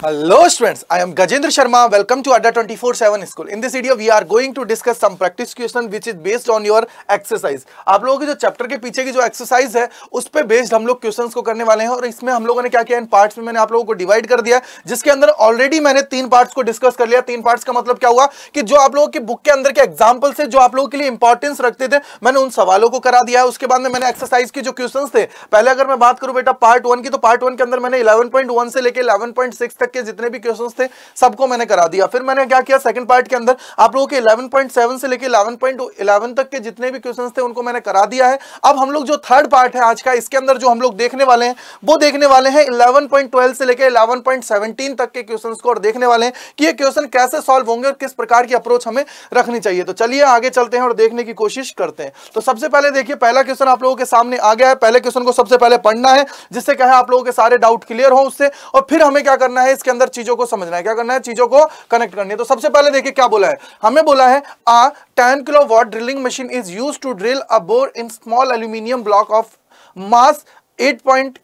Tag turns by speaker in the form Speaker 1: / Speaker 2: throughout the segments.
Speaker 1: Hello students, I am Gajendra Sharma. Welcome to Adda 24/7 School. In this video, we are going to discuss some practice question which is based on your exercise. आप लोगों के जो chapter के पीछे की जो exercise है उस पे based हम लोग questions को करने वाले हैं और इसमें हम लोगों ने क्या किया इन parts में मैंने आप लोगों को divide कर दिया जिसके अंदर already मैंने तीन parts को discuss कर लिया तीन parts का मतलब क्या हुआ कि जो आप लोगों के book के अंदर के एग्जाम्पल से जो आप लोगों के लिए importance रखते थे मैंने उन सवालों को करा दिया उसके बाद में मैंने exercise के जो questions थे पहले अगर मैं बात करूं बेटा part one की तो part one के अंदर मैंने 11.1 से लेके 11.6 तक तक के जितने भी क्वेश्चंस थे सबको मैंने करा दिया फिर मैंने क्या किया सेकंड पार्ट के अंदर आप लोगों के 11.7 से लेकर 11.11 तक के जितने भी क्वेश्चंस थे उनको मैंने करा दिया है अब हम लोग जो थर्ड पार्ट है आज का इसके अंदर जो हम लोग देखने वाले हैं वो देखने वाले हैं इलेवन से लेकर इलेवन तक के क्वेश्चन को और देखने वाले हैं कि ये क्वेश्चन कैसे सॉल्व होंगे और किस प्रकार की अप्रोच हमें रखनी चाहिए तो चलिए आगे चलते हैं और देखने की कोशिश करते हैं तो सबसे पहले देखिए पहला क्वेश्चन आप लोगों के सामने आ गया है पहले क्वेश्चन को सबसे पहले पढ़ना है जिससे क्या है आप लोगों के सारे डाउट क्लियर हो उससे और फिर हमें क्या करना है इसके अंदर चीजों को समझना है क्या करना है चीजों को कनेक्ट करनी है तो सबसे पहले देखिए क्या बोला है हमें बोला है a ten kilowatt drilling machine is use to drill a bore in small aluminium block of mass at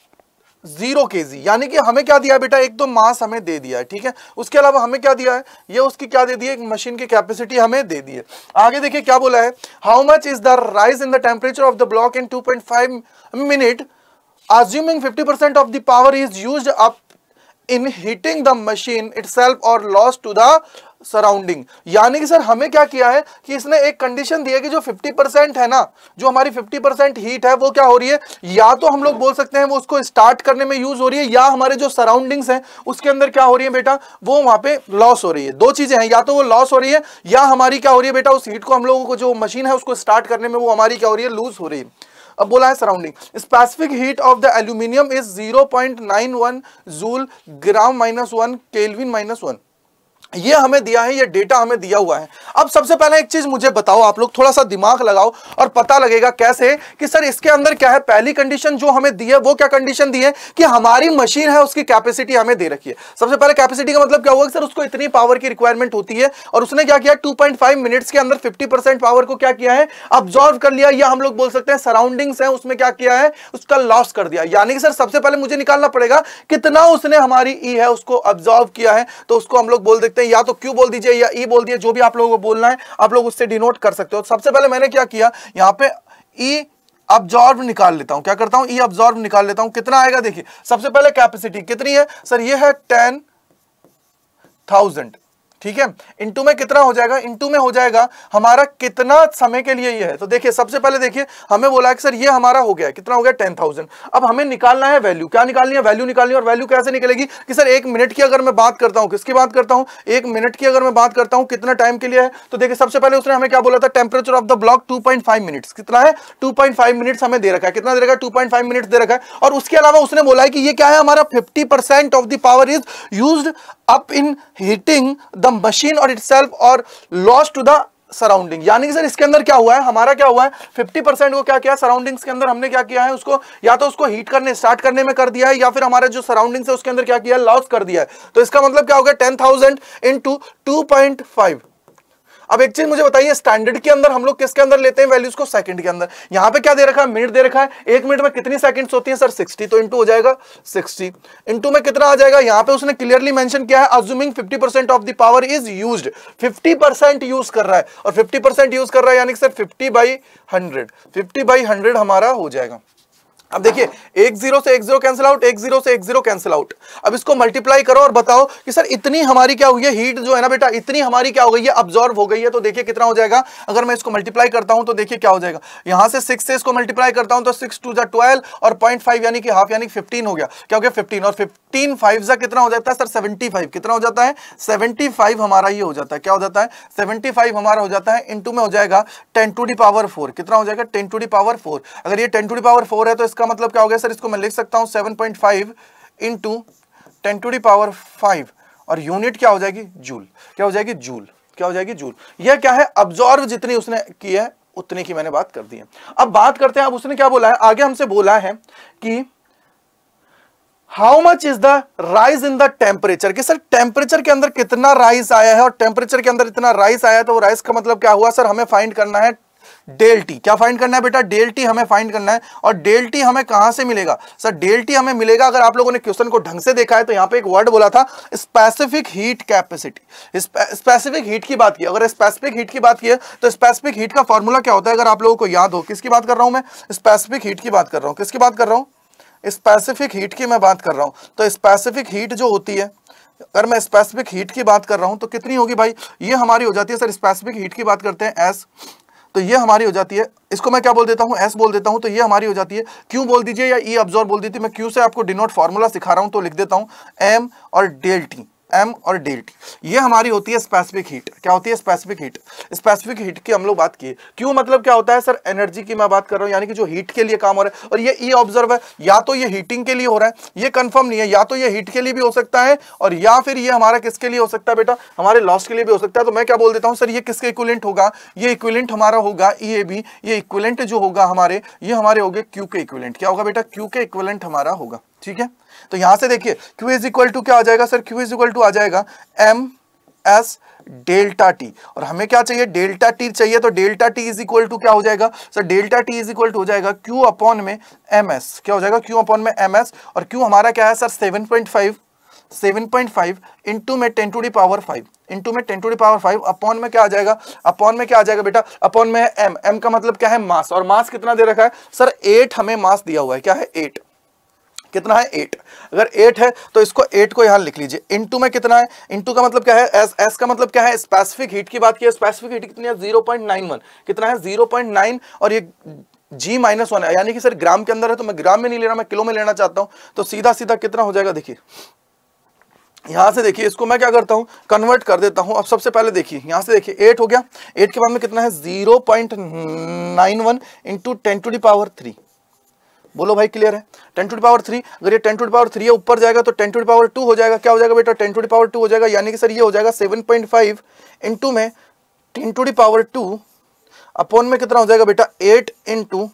Speaker 1: zero K G यानी कि हमें क्या दिया बेटा एक तो मास हमें दे दिया है ठीक है उसके अलावा हमें क्या दिया है ये उसकी क्या दे दी है एक मशीन की कैपेसिटी हमें दे दी है आगे देखिए क्या बोला है how much is the rise in the temperature of the block in 2.5 minute assuming 50% of the power is used up in heating the machine it और लॉस टू द सराउंडिंग यानी कि सर हमें क्या किया है कि इसने एक कंडीशन दी है कि जो 50 परसेंट है ना जो हमारी 50 परसेंट हीट है वो क्या हो रही है या तो हम लोग बोल सकते हैं वो उसको स्टार्ट करने में यूज हो रही है या हमारे जो सराउंडिंग्स हैं उसके अंदर क्या हो रही है बेटा वो वहां पे लॉस हो रही है दो चीजें हैं या तो वो लॉस हो रही है या हमारी क्या हो रही है बेटा उस हीट को हम लोगों को जो मशीन है उसको स्टार्ट करने में वो हमारी क्या हो रही है लूज हो रही है अब बोला है surrounding specific heat of the aluminium is 0.91 joule gram minus one kelvin minus one ये हमें दिया है ये डेटा हमें दिया हुआ है अब सबसे पहले एक चीज मुझे बताओ आप लोग थोड़ा सा दिमाग लगाओ और पता लगेगा कैसे कि सर इसके अंदर क्या है पहली कंडीशन जो हमें दी है वो क्या कंडीशन दी है कि हमारी मशीन है उसकी कैपेसिटी हमें दे रखी है सबसे पहले कैपेसिटी का मतलब क्या हुआ सर उसको इतनी पावर की रिक्वायरमेंट होती है और उसने क्या किया टू मिनट्स के अंदर फिफ्टी पावर को क्या किया है ऑब्जॉर्व कर लिया या हम लोग बोल सकते हैं सराउंडिंग्स है उसमें क्या किया है उसका लॉस कर दिया यानी कि सर सबसे पहले मुझे निकालना पड़ेगा कितना उसने हमारी ई e है उसको ऑब्जॉर्व किया है तो उसको हम लोग बोल देते हैं हैं या तो क्यू बोल दीजिए या ई बोल दीजिए जो भी आप लोगों को बोलना है आप लोग उससे डिनोट कर सकते हो तो सबसे पहले मैंने क्या किया यहाँ पे ई अब्जॉर्व निकाल लेता हूं क्या करता हूं ई अब्जॉर्व निकाल लेता हूं कितना आएगा देखिए सबसे पहले कैपेसिटी कितनी है सर यह है टेन थाउजेंड ठीक है इंटू में कितना हो जाएगा इंटू में हो जाएगा हमारा कितना समय के लिए ये है तो देखिए सबसे पहले देखिए हमें बोला कि सर ये हमारा हो गया कितना हो गया टेन थाउजेंड अब हमें निकालना है वैल्यू क्या निकालनी है वैल्यू निकालनी है और वैल्यू कैसे निकलेगी कि सर एक मिनट की अगर मैं बात करता हूँ किसकी बात करता हूँ एक मिनट की अगर मैं बात करता हूँ कितना टाइम के लिए है तो देखिए सबसे पहले उसने हमें क्या बोला था temperature of the block two point कितना है टू पॉइंट हमें दे रखा है कितना दे रखा है टू पॉइंट दे रखा है और उसके अलावा उसने बोला है कि ये क्या है हमारा fifty of the power is use up in heating the machine और इटसेल्फ और लॉस टू द सराउंडिंग यानी कि सर इसके अंदर क्या हुआ है हमारा क्या हुआ है 50 परसेंट को क्या किया सराउंडिंग्स के अंदर हमने क्या किया है उसको या तो उसको हीट करने स्टार्ट करने में कर दिया है या फिर हमारे जो सराउंडिंग्स है उसके अंदर क्या किया लॉस कर दिया है तो इसका मतलब क्या हो गया ten thousand into two point five अब एक चीज मुझे बताइए स्टैंडर्ड के अंदर हम लोग किसके अंदर लेते हैं वैल्यूज को सेकंड के अंदर यहां पे क्या दे रखा है मिनट दे रखा है एक मिनट में कितनी सेकंड होती है सर 60 तो इंटू हो जाएगा 60 इंटू में कितना आ जाएगा यहां पे उसने क्लियरली मेंशन किया है assuming 50% of the power is fifty 50% use कर रहा है और 50% यूज कर रहा है यानी sir fifty by hundred fifty by hundred हमारा हो जाएगा अब देखिए एक जीरो से एक जीरो कैंसिल आउट एक जीरो से एक जीरो कैंसिल आउट अब इसको मल्टीप्लाई करो और बताओ कि सर इतनी हमारी क्या हुई है हीट जो है ना बेटा इतनी हमारी क्या हो गई है अब्जॉर्व हो गई है तो देखिए कितना हो जाएगा अगर मैं इसको मल्टीप्लाई करता हूं तो देखिए क्या हो जाएगा यहां से सिक्स से इसको मल्टीप्लाई करता हूं तो सिक्स टू जो ट्वेल्व और पॉइंट यानी कि हाफ यानी फिफ्टीन हो गया क्या हो गया फिफ्टीन और फिफ्टीन फाइव जा कितना हो जाता है सर सेवेंटी फाइव कितना हो जाता है सेवेंटी फाइव हमारा ये हो जाता है क्या हो जाता है सेवेंटी फाइव हमारा हो जाता है इंटू में हो जाएगा ten to the power four कितना हो जाएगा ten to the power four अगर ये ten to the power four है तो इसका मतलब क्या हो गया सर इसको मैं लिख सकता हूँ seven point five into ten to the power five और यूनिट क्या हो जाएगी जूल क्या हो जाएगी जूल क्या हो जाएगी जूल यह क्या है अब्जॉर्व जितनी उसने की है उतनी की मैंने बात कर दी है अब बात करते हैं अब उसने क्या बोला है आगे हमसे बोला है कि how much is the rise in the temperature कि सर टेम्परेचर के अंदर कितना राइज आया है और टेम्परेचर के अंदर इतना राइज आया है तो वो राइज का मतलब क्या हुआ सर हमें फाइंड करना है डेल टी क्या फाइंड करना है बेटा डेल टी हमें फाइंड करना है और डेल टी हमें कहां से मिलेगा सर डेल टी हमें मिलेगा अगर आप लोगों ने क्वेश्चन को ढंग से देखा है तो यहां पे एक वर्ड बोला था specific heat capacity specific heat की बात की अगर स्पेसिफिक हीट की बात की है तो स्पेसिफिक हीट का फॉर्मूला क्या होता है अगर आप लोगों को याद हो किसकी बात कर रहा हूं मैं स्पेसिफिक हीट की बात कर रहा हूं किसकी बात कर रहा हूं स्पेसिफिक हीट की मैं बात कर रहा हूँ तो स्पेसिफिक हीट जो होती है अगर मैं स्पेसिफिक हीट की बात कर रहा हूँ तो कितनी होगी भाई ये हमारी हो जाती है सर स्पेसिफिक हीट की बात करते हैं एस तो ये हमारी हो जाती है इसको मैं क्या बोल देता हूँ एस बोल देता हूँ तो ये हमारी हो जाती है क्यों बोल दीजिए या ई e ऑब्जॉर्व बोल दी मैं क्यू से आपको डिनोट फार्मूला सिखा रहा हूँ तो लिख देता हूँ एम और डेल्टी एम और डी टी ये हमारी होती है स्पेसिफिक हीट क्या होती है स्पेसिफिक हीट स्पेसिफिक हीट की हम लोग बात किए क्यों मतलब क्या होता है सर एनर्जी की मैं बात कर रहा हूं यानी कि जो हीट के लिए काम हो रहा है और ये ई e ऑब्जर्व है या तो ये हीटिंग के लिए हो रहा है ये कंफर्म नहीं है या तो ये हीट के लिए भी हो सकता है और या फिर ये हमारा किसके लिए हो सकता है बेटा हमारे लॉस के लिए भी हो सकता है तो मैं क्या बोल देता हूँ सर ये किसके इक्विलेंट होगा ये इक्विलेंट हमारा होगा ई ए बी ये इक्विलेंट जो होगा हमारे ये हमारे हो गए क्यू के इक्विलेंट क्या होगा बेटा क्यू के इक्विलेंट हमारा होगा ठीक है तो यहां से देखिए Q इज इक्वल टू क्या आ जाएगा sir Q is equal to आ जाएगा एम एस डेल्टा टी और हमें क्या चाहिए डेल्टा टी चाहिए तो delta T is equal to क्या हो जाएगा sir delta T is equal to हो जाएगा क्यू अपॉन में एम एस क्या हो जाएगा क्यू अपॉन में एम एस और क्यू हमारा क्या है sir seven point five seven point five into में ten to the power five into में ten to the power five upon में क्या आ जाएगा अपॉन में क्या आ जाएगा बेटा अपॉन में है एम एम का मतलब क्या है मास और मास कितना दे रखा है सर एट हमें मास दिया हुआ है क्या है एट कितना है एट अगर एट है तो इसको एट को यहां लिख लीजिए इंटू में कितना है इंटू का मतलब क्या है एस एस का मतलब क्या है स्पेसिफिक हीट की बात की है स्पेसिफिक हीट कितनी है जीरो पॉइंट नाइन वन कितना है जीरो पॉइंट नाइन और ये जी माइनस वन है यानी कि सर ग्राम के अंदर है तो मैं ग्राम में नहीं ले रहा मैं किलो में लेना चाहता हूं तो सीधा सीधा कितना हो जाएगा देखिए यहां से देखिए इसको मैं क्या करता हूं कन्वर्ट कर देता हूं अब सबसे पहले देखिए यहां से देखिए एट हो गया एट के बाद में कितना है zero point nine one into ten to the power three बोलो भाई क्लियर है टेन टू पावर थ्री अगर ये टेन टू पावर थ्री है ऊपर जाएगा तो टेन टू पावर टू हो जाएगा क्या हो जाएगा बेटा टेन टू पावर टू हो जाएगा यानी कि सर ये हो जाएगा सेवन पॉइंट फाइव इंटू में ten to the power two upon में कितना हो जाएगा बेटा eight into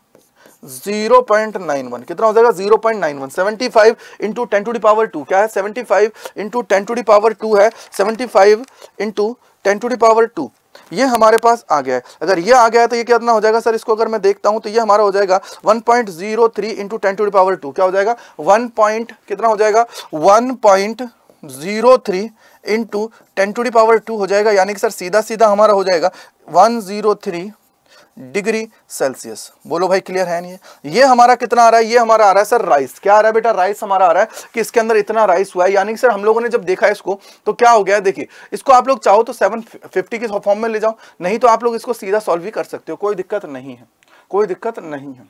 Speaker 1: zero point nine one कितना हो जाएगा zero point nine one seventy five into ten to the power two क्या है seventy five into ten to the power two है seventy five into ten to the power two ये हमारे पास आ गया है अगर ये आ गया है तो ये कितना हो जाएगा सर इसको अगर मैं देखता हूं तो ये हमारा हो जाएगा 1.03 point zero three into ten to power two क्या हो जाएगा वन पॉइंट कितना हो जाएगा one point zero three into ten to the power two हो जाएगा यानी कि सर सीधा सीधा हमारा हो जाएगा one zero three degree Celsius बोलो भाई क्लियर है नहीं ये हमारा कितना आ रहा है ये हमारा आ रहा है सर राइस क्या आ रहा है बेटा राइस हमारा आ रहा है कि इसके अंदर इतना राइस हुआ है यानी कि सर हम लोगों ने जब देखा इसको तो क्या हो गया देखिए इसको आप लोग चाहो तो सेवन फिफ्टी के फॉर्म में ले जाओ नहीं तो आप लोग इसको सीधा सॉल्व भी कर सकते हो कोई दिक्कत नहीं है कोई दिक्कत नहीं है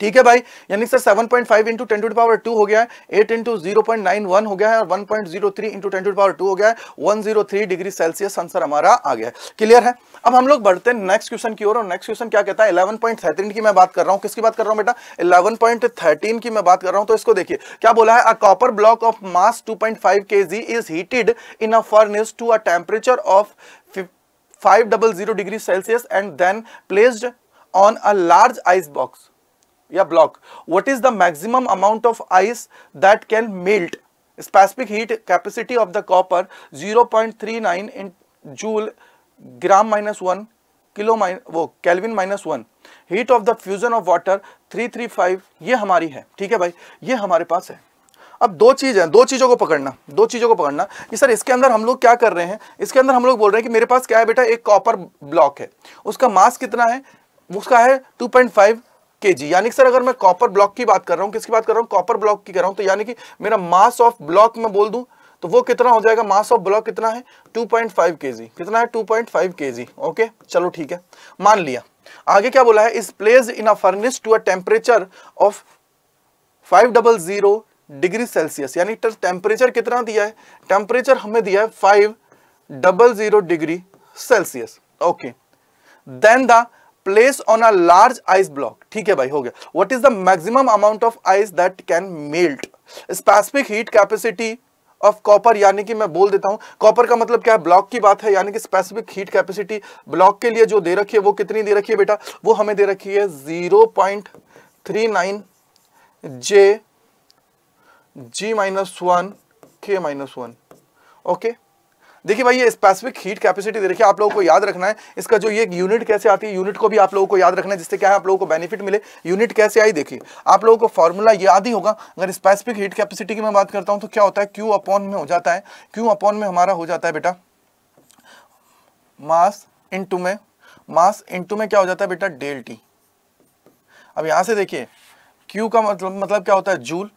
Speaker 1: ठीक है भाई यानी sir 7.5 point five into ten to power two हो गया है 8 into zero point nine one हो गया है और 1.03 point zero three into ten to power two हो गया है 103 डिग्री सेल्सियस आंसर हमारा आ गया है क्लियर है अब हम लोग बढ़ते हैं नेक्स्ट क्वेश्चन की ओर और नेक्स्ट क्वेश्चन क्या कहता है 11.13 की मैं बात कर रहा हूँ किसकी बात कर रहा हूँ बेटा 11.13 की मैं बात कर रहा हूँ तो इसको देखिए क्या बोला है a copper block of mass 2.5 point is heated in a furnace to a temperature of 500 degree Celsius and then placed on a large ice box या block what is the maximum amount of ice that can melt specific heat capacity of the copper 0.39 in joule gram minus one kilo माइन वो kelvin minus one heat of the fusion of water 335 ये हमारी है ठीक है भाई ये हमारे पास है अब दो चीज़ है दो चीज़ों को पकड़ना दो चीज़ों को पकड़ना कि सर इसके अंदर हम लोग क्या कर रहे हैं इसके अंदर हम लोग बोल रहे हैं कि मेरे पास क्या है बेटा एक कॉपर ब्लॉक है उसका मास कितना है उसका है 2.5 जी यानी सर अगर मैं कॉपर ब्लॉक की बात कर रहा हूँ किसकी बात कर रहा हूँ कॉपर ब्लॉक की कर रहा हूं तो यानी कि मेरा मास ऑफ ब्लॉक में बोल दू तो वो कितना हो जाएगा मास ऑफ ब्लॉक कितना है 2.5 पॉइंट कितना है 2.5 पॉइंट ओके चलो ठीक है मान लिया आगे क्या बोला है is place in a furnace to a temperature of 500 degree Celsius यानी टेम्परेचर कितना दिया है टेम्परेचर हमें दिया है five double zero degree Celsius okay then the place on a large ice block ठीक है भाई हो गया what is the maximum amount of ice that can melt specific heat capacity of copper यानी कि मैं बोल देता हूं कॉपर का मतलब क्या है ब्लॉक की बात है यानी कि स्पेसिफिक हीट कैपेसिटी ब्लॉक के लिए जो दे रखी है वो कितनी दे रखी है बेटा वो हमें दे रखी है zero point three nine J G minus one K minus one okay देखिए भाई ये स्पेसिफिक हीट कैपेसिटी देखिए आप लोगों को याद रखना है इसका जो ये यूनिट कैसे आती है यूनिट को भी आप लोगों को याद रखना है जिससे क्या है आप लोगों को बेनिफिट मिले यूनिट कैसे आई देखिए आप लोगों को फॉर्मूला याद ही होगा अगर स्पेसिफिक हीट कैपेसिटी की मैं बात करता हूँ तो क्या होता है क्यू अपॉन में हो जाता है क्यू अपॉन में हमारा हो जाता है बेटा मास इंटू में मास इंटू में क्या हो जाता है बेटा डेल्टी अब यहां से देखिए क्यू का मतलब मतलब क्या होता है जूल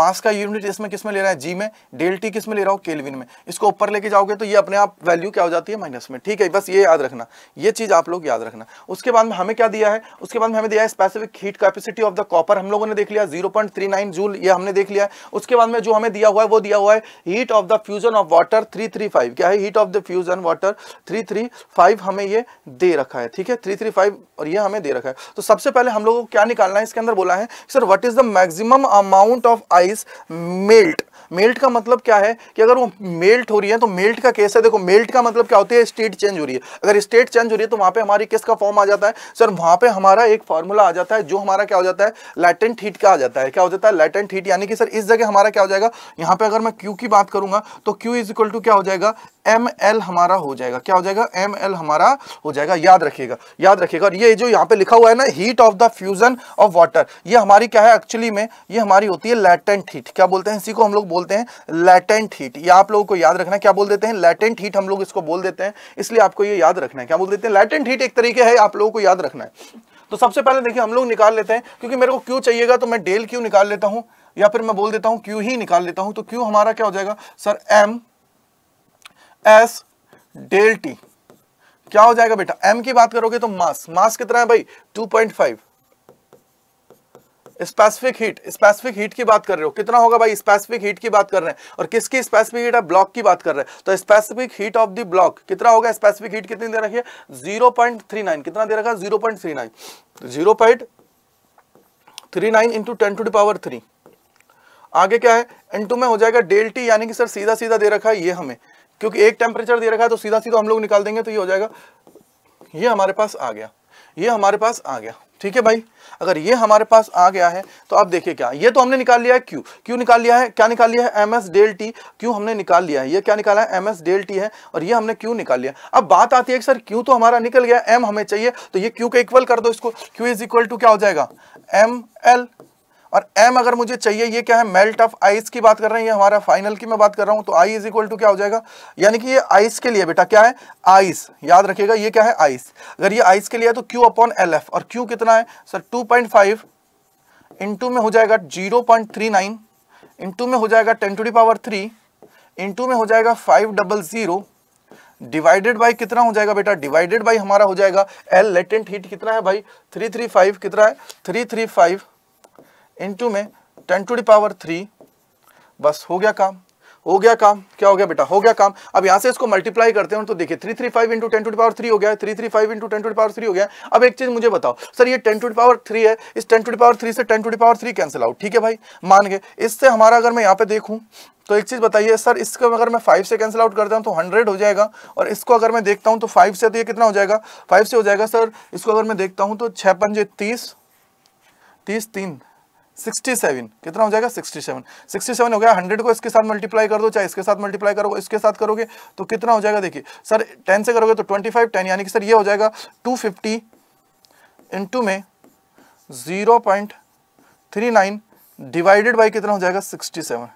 Speaker 1: मास का यूनिट इसमें किसमें ले रहा है जी में डेल्टी किसमें ले रहा हूँ केलविन में इसको ऊपर लेके जाओगे तो ये अपने आप वैल्यू क्या हो जाती है माइनस में ठीक है बस ये याद रखना ये चीज़ आप लोग याद रखना उसके बाद में हमें क्या दिया है उसके बाद में हमें दिया है specific heat capacity of the copper हम लोगों ने देख लिया जीरो जूल ये हमने देख लिया है उसके बाद में जो हमें दिया हुआ है वो दिया हुआ है heat of the fusion of water three क्या है heat of the fusion water three हमें ये दे रखा है ठीक है थ्री और ये हमें दे रखा है तो सबसे पहले हम लोगों को क्या निकालना है इसके अंदर बोला है sir what is the maximum amount of ice melt melt का मतलब क्या है कि अगर वो मेल्ट हो रही है तो मेल्ट का केस है देखो मेल्ट का मतलब क्या होती है स्टेट चेंज हो रही है अगर स्टेट चेंज हो रही है तो वहां पे हमारी किसका फॉर्म आ जाता है सर वहां पे हमारा एक फॉर्मूला आ जाता है जो हमारा क्या हो जाता है लैटेंट हीट का आ जाता है क्या हो जाता है लैटेंट हीट यानी कि सर इस जगह हमारा क्या हो जाएगा यहाँ पे अगर मैं क्यू की बात करूंगा तो क्यू इज इक्वल टू क्या हो जाएगा एम एल हमारा हो जाएगा क्या हो जाएगा एम एल हमारा हो जाएगा याद रखिएगा याद रखिएगा और ये जो यहाँ पे लिखा हुआ है ना heat of the fusion of water ये हमारी क्या है एक्चुअली में ये हमारी होती है लैटेंट हीट क्या बोलते हैं इसी को हम लोग बोल बोलते हैं लेटेंट हीट ये आप लोगों को याद रखना क्या बोल देते हैं लेटेंट हीट हम लोग इसको बोल देते हैं इसलिए आपको ये याद रखना है क्या बोल देते हैं लेटेंट हीट एक तरीके है आप लोगों को याद रखना है तो सबसे पहले देखिए हम लोग निकाल लेते हैं क्योंकि मेरे को क्यों चाहिएगा तो मैं डेल क्यू निकाल लेता हूं या फिर मैं बोल देता हूं क्यू ही निकाल लेता हूं तो क्यू हमारा क्या हो जाएगा sir M S del T क्या हो जाएगा बेटा एम की बात करोगे तो मास मास कितना है भाई 2.5 स्पेसिफिक हीट स्पेसिफिक हीट की बात कर रहे हो कितना होगा भाई स्पेसिफिक हीट की बात कर रहे हैं और किसकी स्पेसिफिक हीट है ब्लॉक की बात कर रहे हैं तो specific heat of the block कितना होगा स्पेसिफिक हीट कितनी दे रखी है जीरो कितना दे रखा है zero point three nine zero point three nine into ten to power three आगे क्या है एन में हो जाएगा डेल्टी यानी कि सर सीधा सीधा दे रखा है ये हमें क्योंकि एक टेम्परेचर दे रखा है तो सीधा सीधा हम लोग निकाल देंगे तो ये हो जाएगा ये हमारे पास आ गया ये हमारे पास आ गया ठीक है भाई अगर ये हमारे पास आ गया है तो आप देखिए क्या ये तो हमने निकाल लिया है क्यू क्यू निकाल लिया है क्या निकाल लिया है M S del T Q हमने निकाल लिया है ये क्या निकाला है एम एस डेल टी है और ये हमने क्यू निकाल लिया अब बात आती है सर क्यू तो हमारा निकल गया एम हमें चाहिए तो ये क्यू का इक्वल कर दो इसको क्यू इज इक्वल टू क्या हो जाएगा एम एल और एम अगर मुझे चाहिए ये क्या है मेल्ट ऑफ आइस की बात कर रहे हैं ये हमारा फाइनल की मैं बात कर रहा हूँ तो आई इज इक्वल टू क्या हो जाएगा यानी कि ये आइस के लिए बेटा क्या है आइस याद रखिएगा ये क्या है आइस अगर ये आइस के लिए है तो क्यू अपॉन एल एफ और क्यू कितना है sir two point five two में हो जाएगा zero point three nine two में हो जाएगा ten to the power three into में हो जाएगा five double zero divided by कितना हो जाएगा बेटा डिवाइडेड बाई हमारा हो जाएगा एल लेटेंट हीट कितना है भाई थ्री थ्री फाइव कितना है थ्री थ्री फाइव इनटू में ten to the power three बस हो गया काम हो गया काम क्या हो गया बेटा हो गया काम अब यहां से इसको मल्टीप्लाई करते हैं तो देखिए three three five into ten to power three हो गया three three five into ten to power three हो गया अब एक चीज मुझे बताओ सर ये ten to the power three है इस ten to the power three से ten to the power three cancel out ठीक है भाई मान गए इससे हमारा अगर मैं यहाँ पे देखूँ तो एक चीज़ बताइए सर इसको अगर मैं फाइव से कैंसिल आउट करता हूँ तो हंड्रेड हो जाएगा और इसको अगर मैं देखता हूँ तो फाइव से तो ये कितना हो जाएगा फाइव से हो जाएगा सर इसको अगर मैं देखता हूँ तो छः पंजे तीस तीस तीन 67 कितना हो जाएगा 67 67 हो गया 100 को इसके साथ मल्टीप्लाई कर दो चाहे इसके साथ मल्टीप्लाई करोगे इसके साथ करोगे तो कितना हो जाएगा देखिए सर 10 से करोगे तो 25 10 यानी कि सर ये हो जाएगा 250 फिफ्टी इंटू में नाइन डिवाइडेड बाई कितना हो जाएगा 67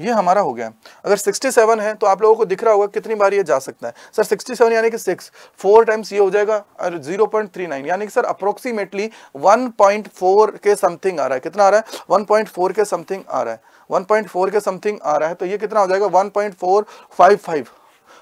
Speaker 1: ये हमारा हो गया अगर 67 है तो आप लोगों को दिख रहा होगा कितनी बार ये जा सकता है सर 67 यानी कि 6 फोर टाइम्स ये हो जाएगा और 0.39 यानी कि सर अप्रोक्सीमेटली 1.4 के समथिंग आ रहा है कितना आ रहा है 1.4 के समथिंग आ रहा है 1.4 के समथिंग आ रहा है तो ये कितना हो जाएगा 1.455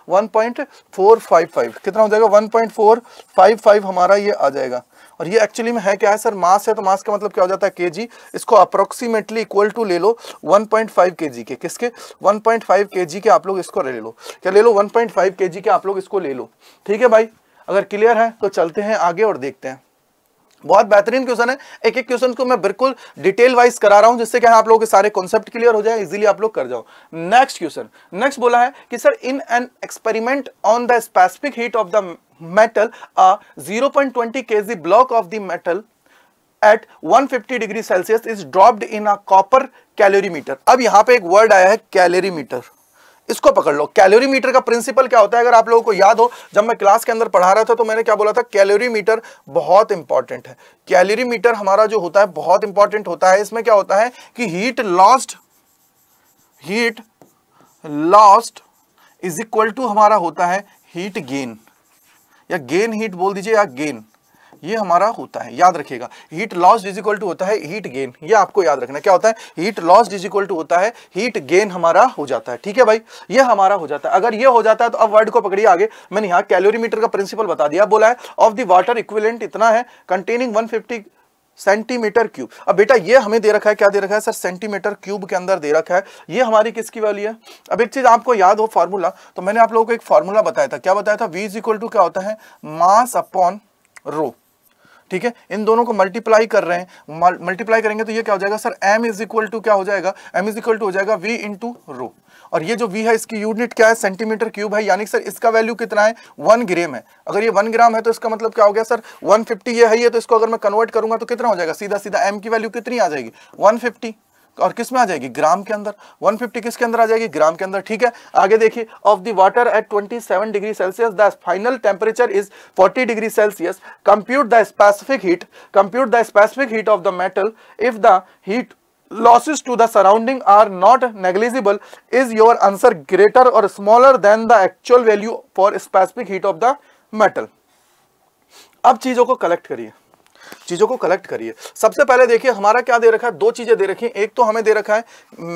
Speaker 1: 1.455 कितना हो जाएगा 1.455 हमारा ये आ जाएगा और ये एक्चुअली में है क्या है सर मास है तो मास का मतलब क्या हो जाता है के इसको अप्रोक्सीमेटली इक्वल टू ले लो 1.5 केजी के किसके 1.5 केजी के आप लोग इसको ले लो क्या ले लो 1.5 केजी के आप लोग इसको ले लो ठीक है भाई अगर क्लियर है तो चलते हैं आगे और देखते हैं बहुत बेहतरीन क्वेश्चन है एक एक क्वेश्चन को मैं बिल्कुल डिटेल वाइज करा रहा हूं जिससे क्या आप लोगों के सारे कॉन्सेप्ट क्लियर हो जाए इजीली आप लोग कर जाओ नेक्स्ट क्वेश्चन नेक्स्ट बोला है कि sir in an experiment on the specific heat of the metal a 0.20 kg block of the metal at 150 degree Celsius is dropped in a copper calorie अब यहां पर एक वर्ड आया है कैलोरी इसको पकड़ लो कैलोरी मीटर का प्रिंसिपल क्या होता है अगर आप लोगों को याद हो जब मैं क्लास के अंदर पढ़ा रहा था तो मैंने क्या बोला था कैलोरी मीटर बहुत इंपॉर्टेंट है कैलोरी मीटर हमारा जो होता है बहुत इंपॉर्टेंट होता है इसमें क्या होता है कि heat lost heat lost is equal to हमारा होता है हीट गेन या गेन हीट बोल दीजिए या गेन ये हमारा होता है याद रखिएगा heat loss is equal to होता है हीट गेन ये आपको याद रखना क्या होता है heat loss is equal to होता है हीट गेन हमारा हो जाता है ठीक है भाई ये हमारा हो जाता है अगर ये हो जाता है तो अब वर्ड को पकड़िए आगे मैंने यहाँ कैलोरीमीटर का प्रिंसिपल बता दिया बोला है ऑफ द वाटर इक्विलेंट इतना है कंटेनिंग वन सेंटीमीटर क्यूब अब बेटा ये हमें दे रखा है क्या दे रखा है सर सेंटीमीटर क्यूब के अंदर दे रखा है ये हमारी किसकी वाली है अब एक चीज आपको याद हो फार्मूला तो मैंने आप लोगों को एक फार्मूला बताया था क्या बताया था वी इज इक्वल टू क्या होता है मास अपॉन रो ठीक है इन दोनों को मल्टीप्लाई कर रहे हैं मल्टीप्लाई करेंगे तो ये क्या हो जाएगा sir M is equal to क्या हो जाएगा एम इज इक्वल टू हो जाएगा वी टू रो और ये जो वी है इसकी यूनिट क्या है सेंटीमीटर क्यूब है यानी सर इसका वैल्यू कितना है वन ग्रेम है अगर ये वन ग्राम है तो इसका मतलब क्या हो गया सर फिफ्टी ये है ये तो इसको अगर मैं कन्वर्ट करूंगा तो कितना हो जाएगा सीधा सीधा एम की वैल्यू कितनी आ जाएगी फिफ्टी और किस में आ जाएगी ग्राम के अंदर 150 किसके अंदर आ जाएगी ग्राम के अंदर ठीक है आगे देखिए of the water at 27 degree Celsius the final temperature is 40 degree Celsius compute the specific heat compute the specific heat of the metal if the heat losses to the surrounding are not negligible is your answer greater or smaller than the actual value for specific heat of the metal अब चीजों को collect करिए चीज़ों को collect करिए सबसे पहले देखिए हमारा क्या दे रखा है दो चीज़ें दे रखी हैं एक तो हमें दे रखा है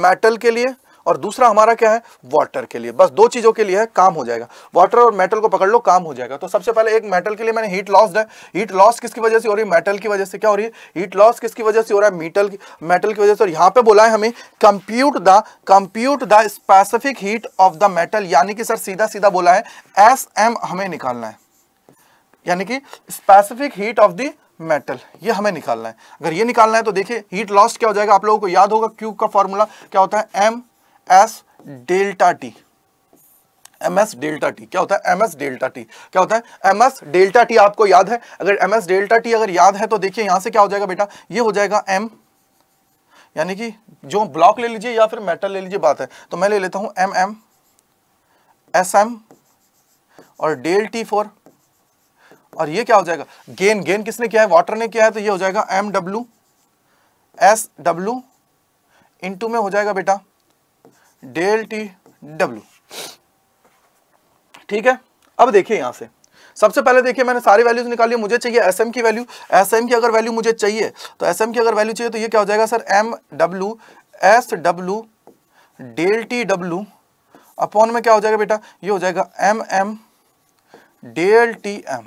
Speaker 1: मेटल के लिए और दूसरा हमारा क्या है वाटर के लिए बस दो चीज़ों के लिए है काम हो जाएगा वाटर और मेटल को पकड़ लो काम हो जाएगा तो सबसे पहले एक मेटल के लिए मैंने हीट लॉस है हीट लॉस किसकी वजह से हो रही है मेटल की वजह से क्या हो रही है हीट लॉस किसकी वजह से हो रहा है मीटल की मेटल की वजह से और यहां पे बोला है हमें compute the compute the specific heat of the metal यानी कि सर सीधा सीधा बोला है एस एम हमें निकालना है यानी कि specific heat of the metal ये हमें निकालना है अगर ये निकालना है तो देखिए हीट लॉस क्या हो जाएगा आप लोगों को याद होगा क्यू का फॉर्मूला क्या होता है M S delta T M S delta T क्या होता है एम एस डेल्टा टी क्या होता है एम एस डेल्टा टी आपको याद है अगर एम एस डेल्टा टी अगर याद है तो देखिए यहां से क्या हो जाएगा बेटा ये हो जाएगा एम यानी कि जो ब्लॉक ले लीजिए या फिर मेटल ले लीजिए बात है तो मैं ले लेता हूं एम एम एस एम और डेल टी फोर और ये क्या हो जाएगा गेन गेन किसने किया है वाटर ने किया है तो ये हो जाएगा M W S W into में हो जाएगा बेटा डेल टी डब्ल्यू ठीक है अब देखिए यहां से सबसे पहले देखिए मैंने सारी वैल्यूज निकाली मुझे चाहिए एस एम की वैल्यू एस एम की अगर वैल्यू मुझे चाहिए तो एस एम की अगर वैल्यू चाहिए तो ये क्या हो जाएगा sir M W S W del T W upon में क्या हो जाएगा बेटा ये हो जाएगा M M del T M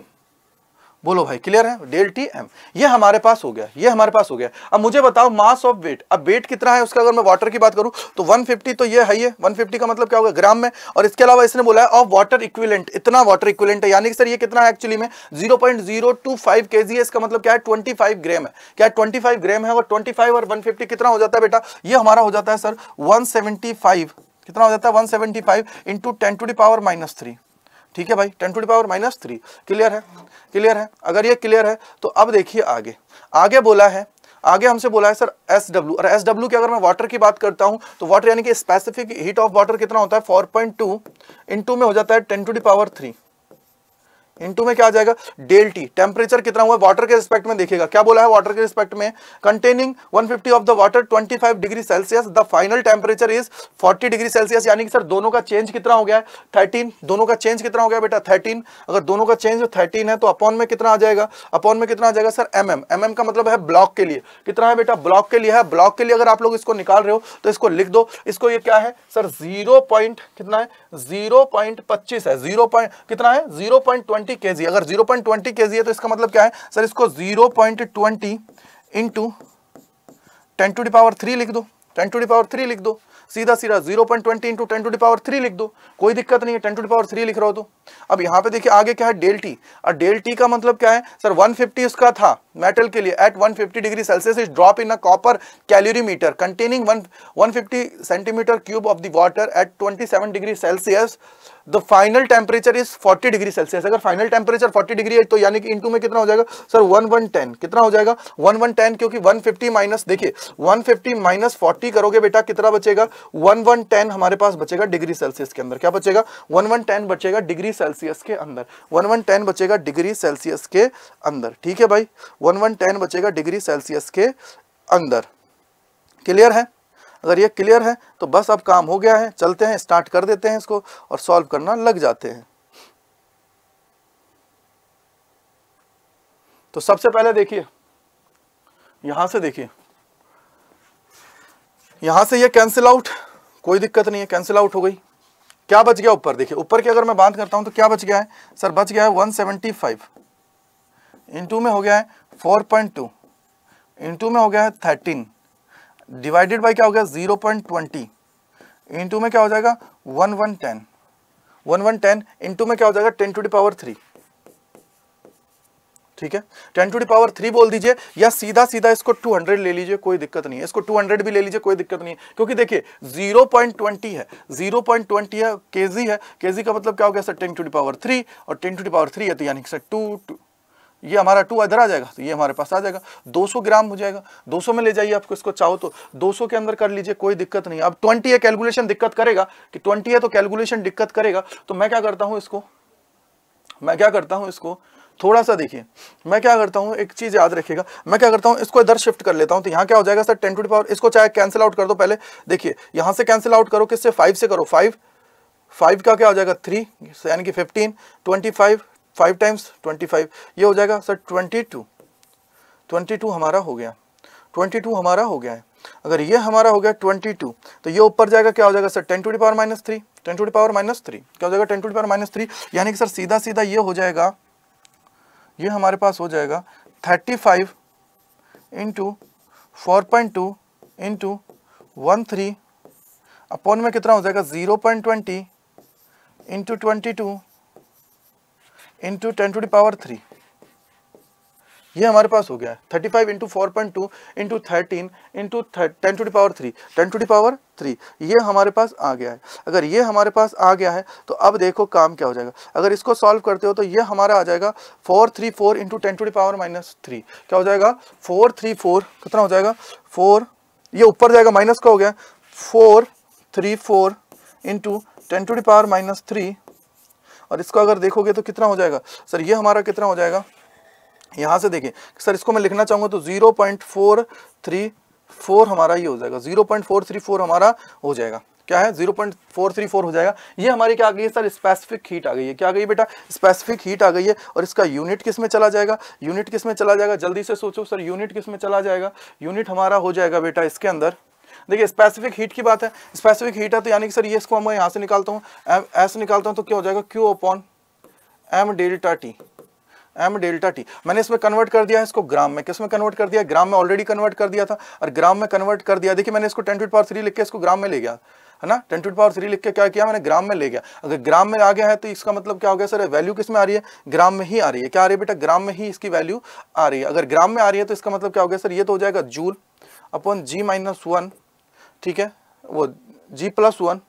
Speaker 1: बोलो भाई क्लियर है डेल टी एम ये हमारे पास हो गया ये हमारे पास हो गया अब मुझे बताओ मास ऑफ वेट अब वेट कितना है उसका अगर मैं वाटर की बात करूं तो 150 तो ये है ये 150 का मतलब क्या होगा ग्राम में और इसके अलावा इसने बोला है ऑफ वाटर इक्विलेंट इतना वाटर इक्विलेंट है यानी कि सर ये कितना है एक्चुअली में के जी इसका मतलब क्या है ट्वेंटी फाइव ग्राम है क्या ट्वेंटी फाइव ग्राम है और फाइव और वन फिफ्टी कितना हो जाता है बेटा ये हमारा हो जाता है सर 175 कितना हो जाता है one seventy five into ten to the power minus three ठीक है भाई ten to power minus three clear है क्लियर है अगर ये क्लियर है तो अब देखिए आगे आगे बोला है आगे हमसे बोला है सर एस डब्ल्यू और एस डब्ल्यू की अगर मैं वाटर की बात करता हूं तो वाटर यानी कि स्पेसिफिक हीट ऑफ वाटर कितना होता है four point two into में हो जाता है ten to the power three into में क्या आ जाएगा डेल टी टेम्परेचर कितना हुआ वाटर के रिस्पेक्ट में देखेगा क्या बोला है वाटर के रिस्पेक्ट में containing 150 of the water 25 degree Celsius the final temperature is 40 degree Celsius यानी कि सर दोनों का चेंज कितना हो गया है 13 दोनों का चेंज कितना हो गया बेटा 13 अगर दोनों का चेंज थर्टीन है तो अपॉन में कितना आ जाएगा अपॉन में कितना आ जाएगा सर एम एम एम का मतलब है ब्लॉक के लिए कितना है बेटा ब्लॉक के लिए है ब्लॉक के लिए अगर आप लोग इसको निकाल रहे हो तो इसको लिख दो इसको ये क्या है सर जीरो कितना है जीरो है जीरो कितना है जीरो ट्वेंटी के जी अगर जीरो पॉइंट ट्वेंटी के जी है तो इसका मतलब क्या है सर इसको zero point twenty into ten to the power three लिख दो ten to the power three लिख दो सीधा सीधा zero point twenty into ten to the power three लिख दो कोई दिक्कत नहीं है ten to the power three लिख रहा हो तो अब यहाँ पे देखिए आगे क्या है डेल टी और डेल टी का मतलब क्या है सर 150 उसका था मेटल के लिए at 150 degree Celsius is drop in a copper meter containing fifty centimetre cube of the water at seven degree Celsius the final temperature is 40 degree Celsius अगर फाइनल टेम्परेचर 40 डिग्री है तो यानी कि into में कितना हो जाएगा सर 1110 कितना हो जाएगा 1110 क्योंकि 150 माइनस देखिए 150 माइनस 40 करोगे बेटा कितना बचेगा वन वन टेन हमारे पास बचेगा डिग्री सेल्सियस के अंदर क्या बचेगा वन वन टेन बचेगा डिग्री सेल्सियस के अंदर वन वन टेन बचेगा डिग्री सेल्सियस के अंदर ठीक है भाई वन वन टेन बचेगा डिग्री सेल्सियस के अंदर क्लियर है अगर ये क्लियर है तो बस अब काम हो गया है चलते हैं स्टार्ट कर देते हैं इसको और सॉल्व करना लग जाते हैं तो सबसे पहले देखिए यहां से देखिए यहाँ से ये कैंसिल आउट कोई दिक्कत नहीं है कैंसिल आउट हो गई क्या बच गया ऊपर देखिए ऊपर की अगर मैं बात करता हूँ तो क्या बच गया है सर बच गया है 175 टू में हो गया है 4.2 टू में हो गया है 13 डिवाइडेड बाय क्या हो गया 0.20 टू में क्या हो जाएगा 1110 1110 टू में क्या हो जाएगा 10 टू डी पावर थ्री ठीक है ten to the power three बोल दीजिए या सीधा सीधा इसको टू हंड्रेड ले लीजिए कोई दिक्कत नहीं है इसको टू हंड्रेड भी ले लीजिए कोई दिक्कत नहीं है क्योंकि देखिए जीरो पॉइंट ट्वेंटी है जीरो पॉइंट ट्वेंटी है के जी है के जी का मतलब क्या हो गया sir ten to the power three और ten to the power three है तो यानी सर टू टू ये हमारा टू इधर आ जाएगा तो ये हमारे पास आ जाएगा 200 ग्राम हो जाएगा 200 में ले जाइए आपको इसको चाहो तो 200 के अंदर कर लीजिए कोई दिक्कत नहीं अब 20 है कैलकुलेशन दिक्कत करेगा कि 20 है तो कैलकुलेशन दिक्कत करेगा तो मैं क्या करता हूं इसको मैं क्या करता हूं इसको थोड़ा सा देखिए मैं क्या करता हूँ एक चीज़ याद रखिएगा मैं क्या करता हूँ इसको इधर शिफ्ट कर लेता हूँ तो यहाँ क्या हो जाएगा सर टेन टू पावर इसको चाहे कैंसिल आउट कर दो पहले देखिए यहाँ से कैंसिल आउट करो किससे फाइव से करो फाइव फाइव का क्या हो जाएगा थ्री यानी कि fifteen twenty five five times twenty five ये हो जाएगा sir twenty two twenty two हमारा हो गया ट्वेंटी टू हमारा हो गया है अगर ये हमारा हो गया ट्वेंटी टू तो ये ऊपर जाएगा क्या हो जाएगा sir ten to the power minus three ten to the power minus three क्या हो जाएगा ten to the power minus three यानी कि सर सीधा सीधा ये हो जाएगा ये हमारे पास हो जाएगा thirty five into four point two into one three upon में कितना हो जाएगा zero point twenty into twenty two into ten to the power three ये हमारे पास हो गया है thirty five into four point two into thirteen into ten to the power three ten to the power three ये हमारे पास आ गया है अगर ये हमारे पास आ गया है तो अब देखो काम क्या हो जाएगा अगर इसको सॉल्व करते हो तो ये हमारा आ जाएगा four three four into ten to the power minus three क्या हो जाएगा फोर थ्री फोर कितना हो जाएगा फोर ये ऊपर जाएगा माइनस का हो गया four three four into ten to the power minus three और इसको अगर देखोगे तो कितना हो जाएगा सर ये हमारा कितना हो जाएगा यहां से देखें सर इसको मैं लिखना चाहूंगा तो zero point four three four हमारा ये हो जाएगा zero point four three four हमारा हो जाएगा क्या है zero point four three four हो जाएगा ये हमारी क्या आ गई है सर स्पेसिफिक हीट आ गई है क्या आ गई बेटा स्पेसिफिक हीट आ गई है और इसका यूनिट किस में चला जाएगा यूनिट किस में चला जाएगा जल्दी से सोचो सर यूनिट किस में चला जाएगा यूनिट हमारा हो जाएगा बेटा इसके अंदर देखिए स्पेसिफिक हीट की बात है स्पेसिफिक हीट है तो यानी कि सर ये इसको मैं यहाँ से निकालता हूँ ऐसे निकालता हूँ तो क्या हो जाएगा Q upon M delta T M delta T मैंने इसमें कन्वर्ट कर दिया है इसको ग्राम में किस में कन्वर्ट कर दिया ग्राम में ऑलरेडी कन्वर्ट कर दिया था और ग्राम में कन्वर्ट कर दिया देखिए मैंने इसको टेन टू पावर थ्री लिख के इसको ग्राम में ले गया है ना टेन टू पावर थ्री लिख के क्या किया मैंने ग्राम में ले गया अगर ग्राम में आ गया है तो इसका मतलब क्या हो गया सर वैल्यू किस में आ रही है ग्राम में ही आ रही है क्या आ रही है बेटा ग्राम में ही इसकी वैल्यू आ रही है अगर ग्राम में आ रही है तो इसका मतलब क्या हो गया सर ये तो हो जाएगा joule upon G minus one ठीक है वो जी प्लस वन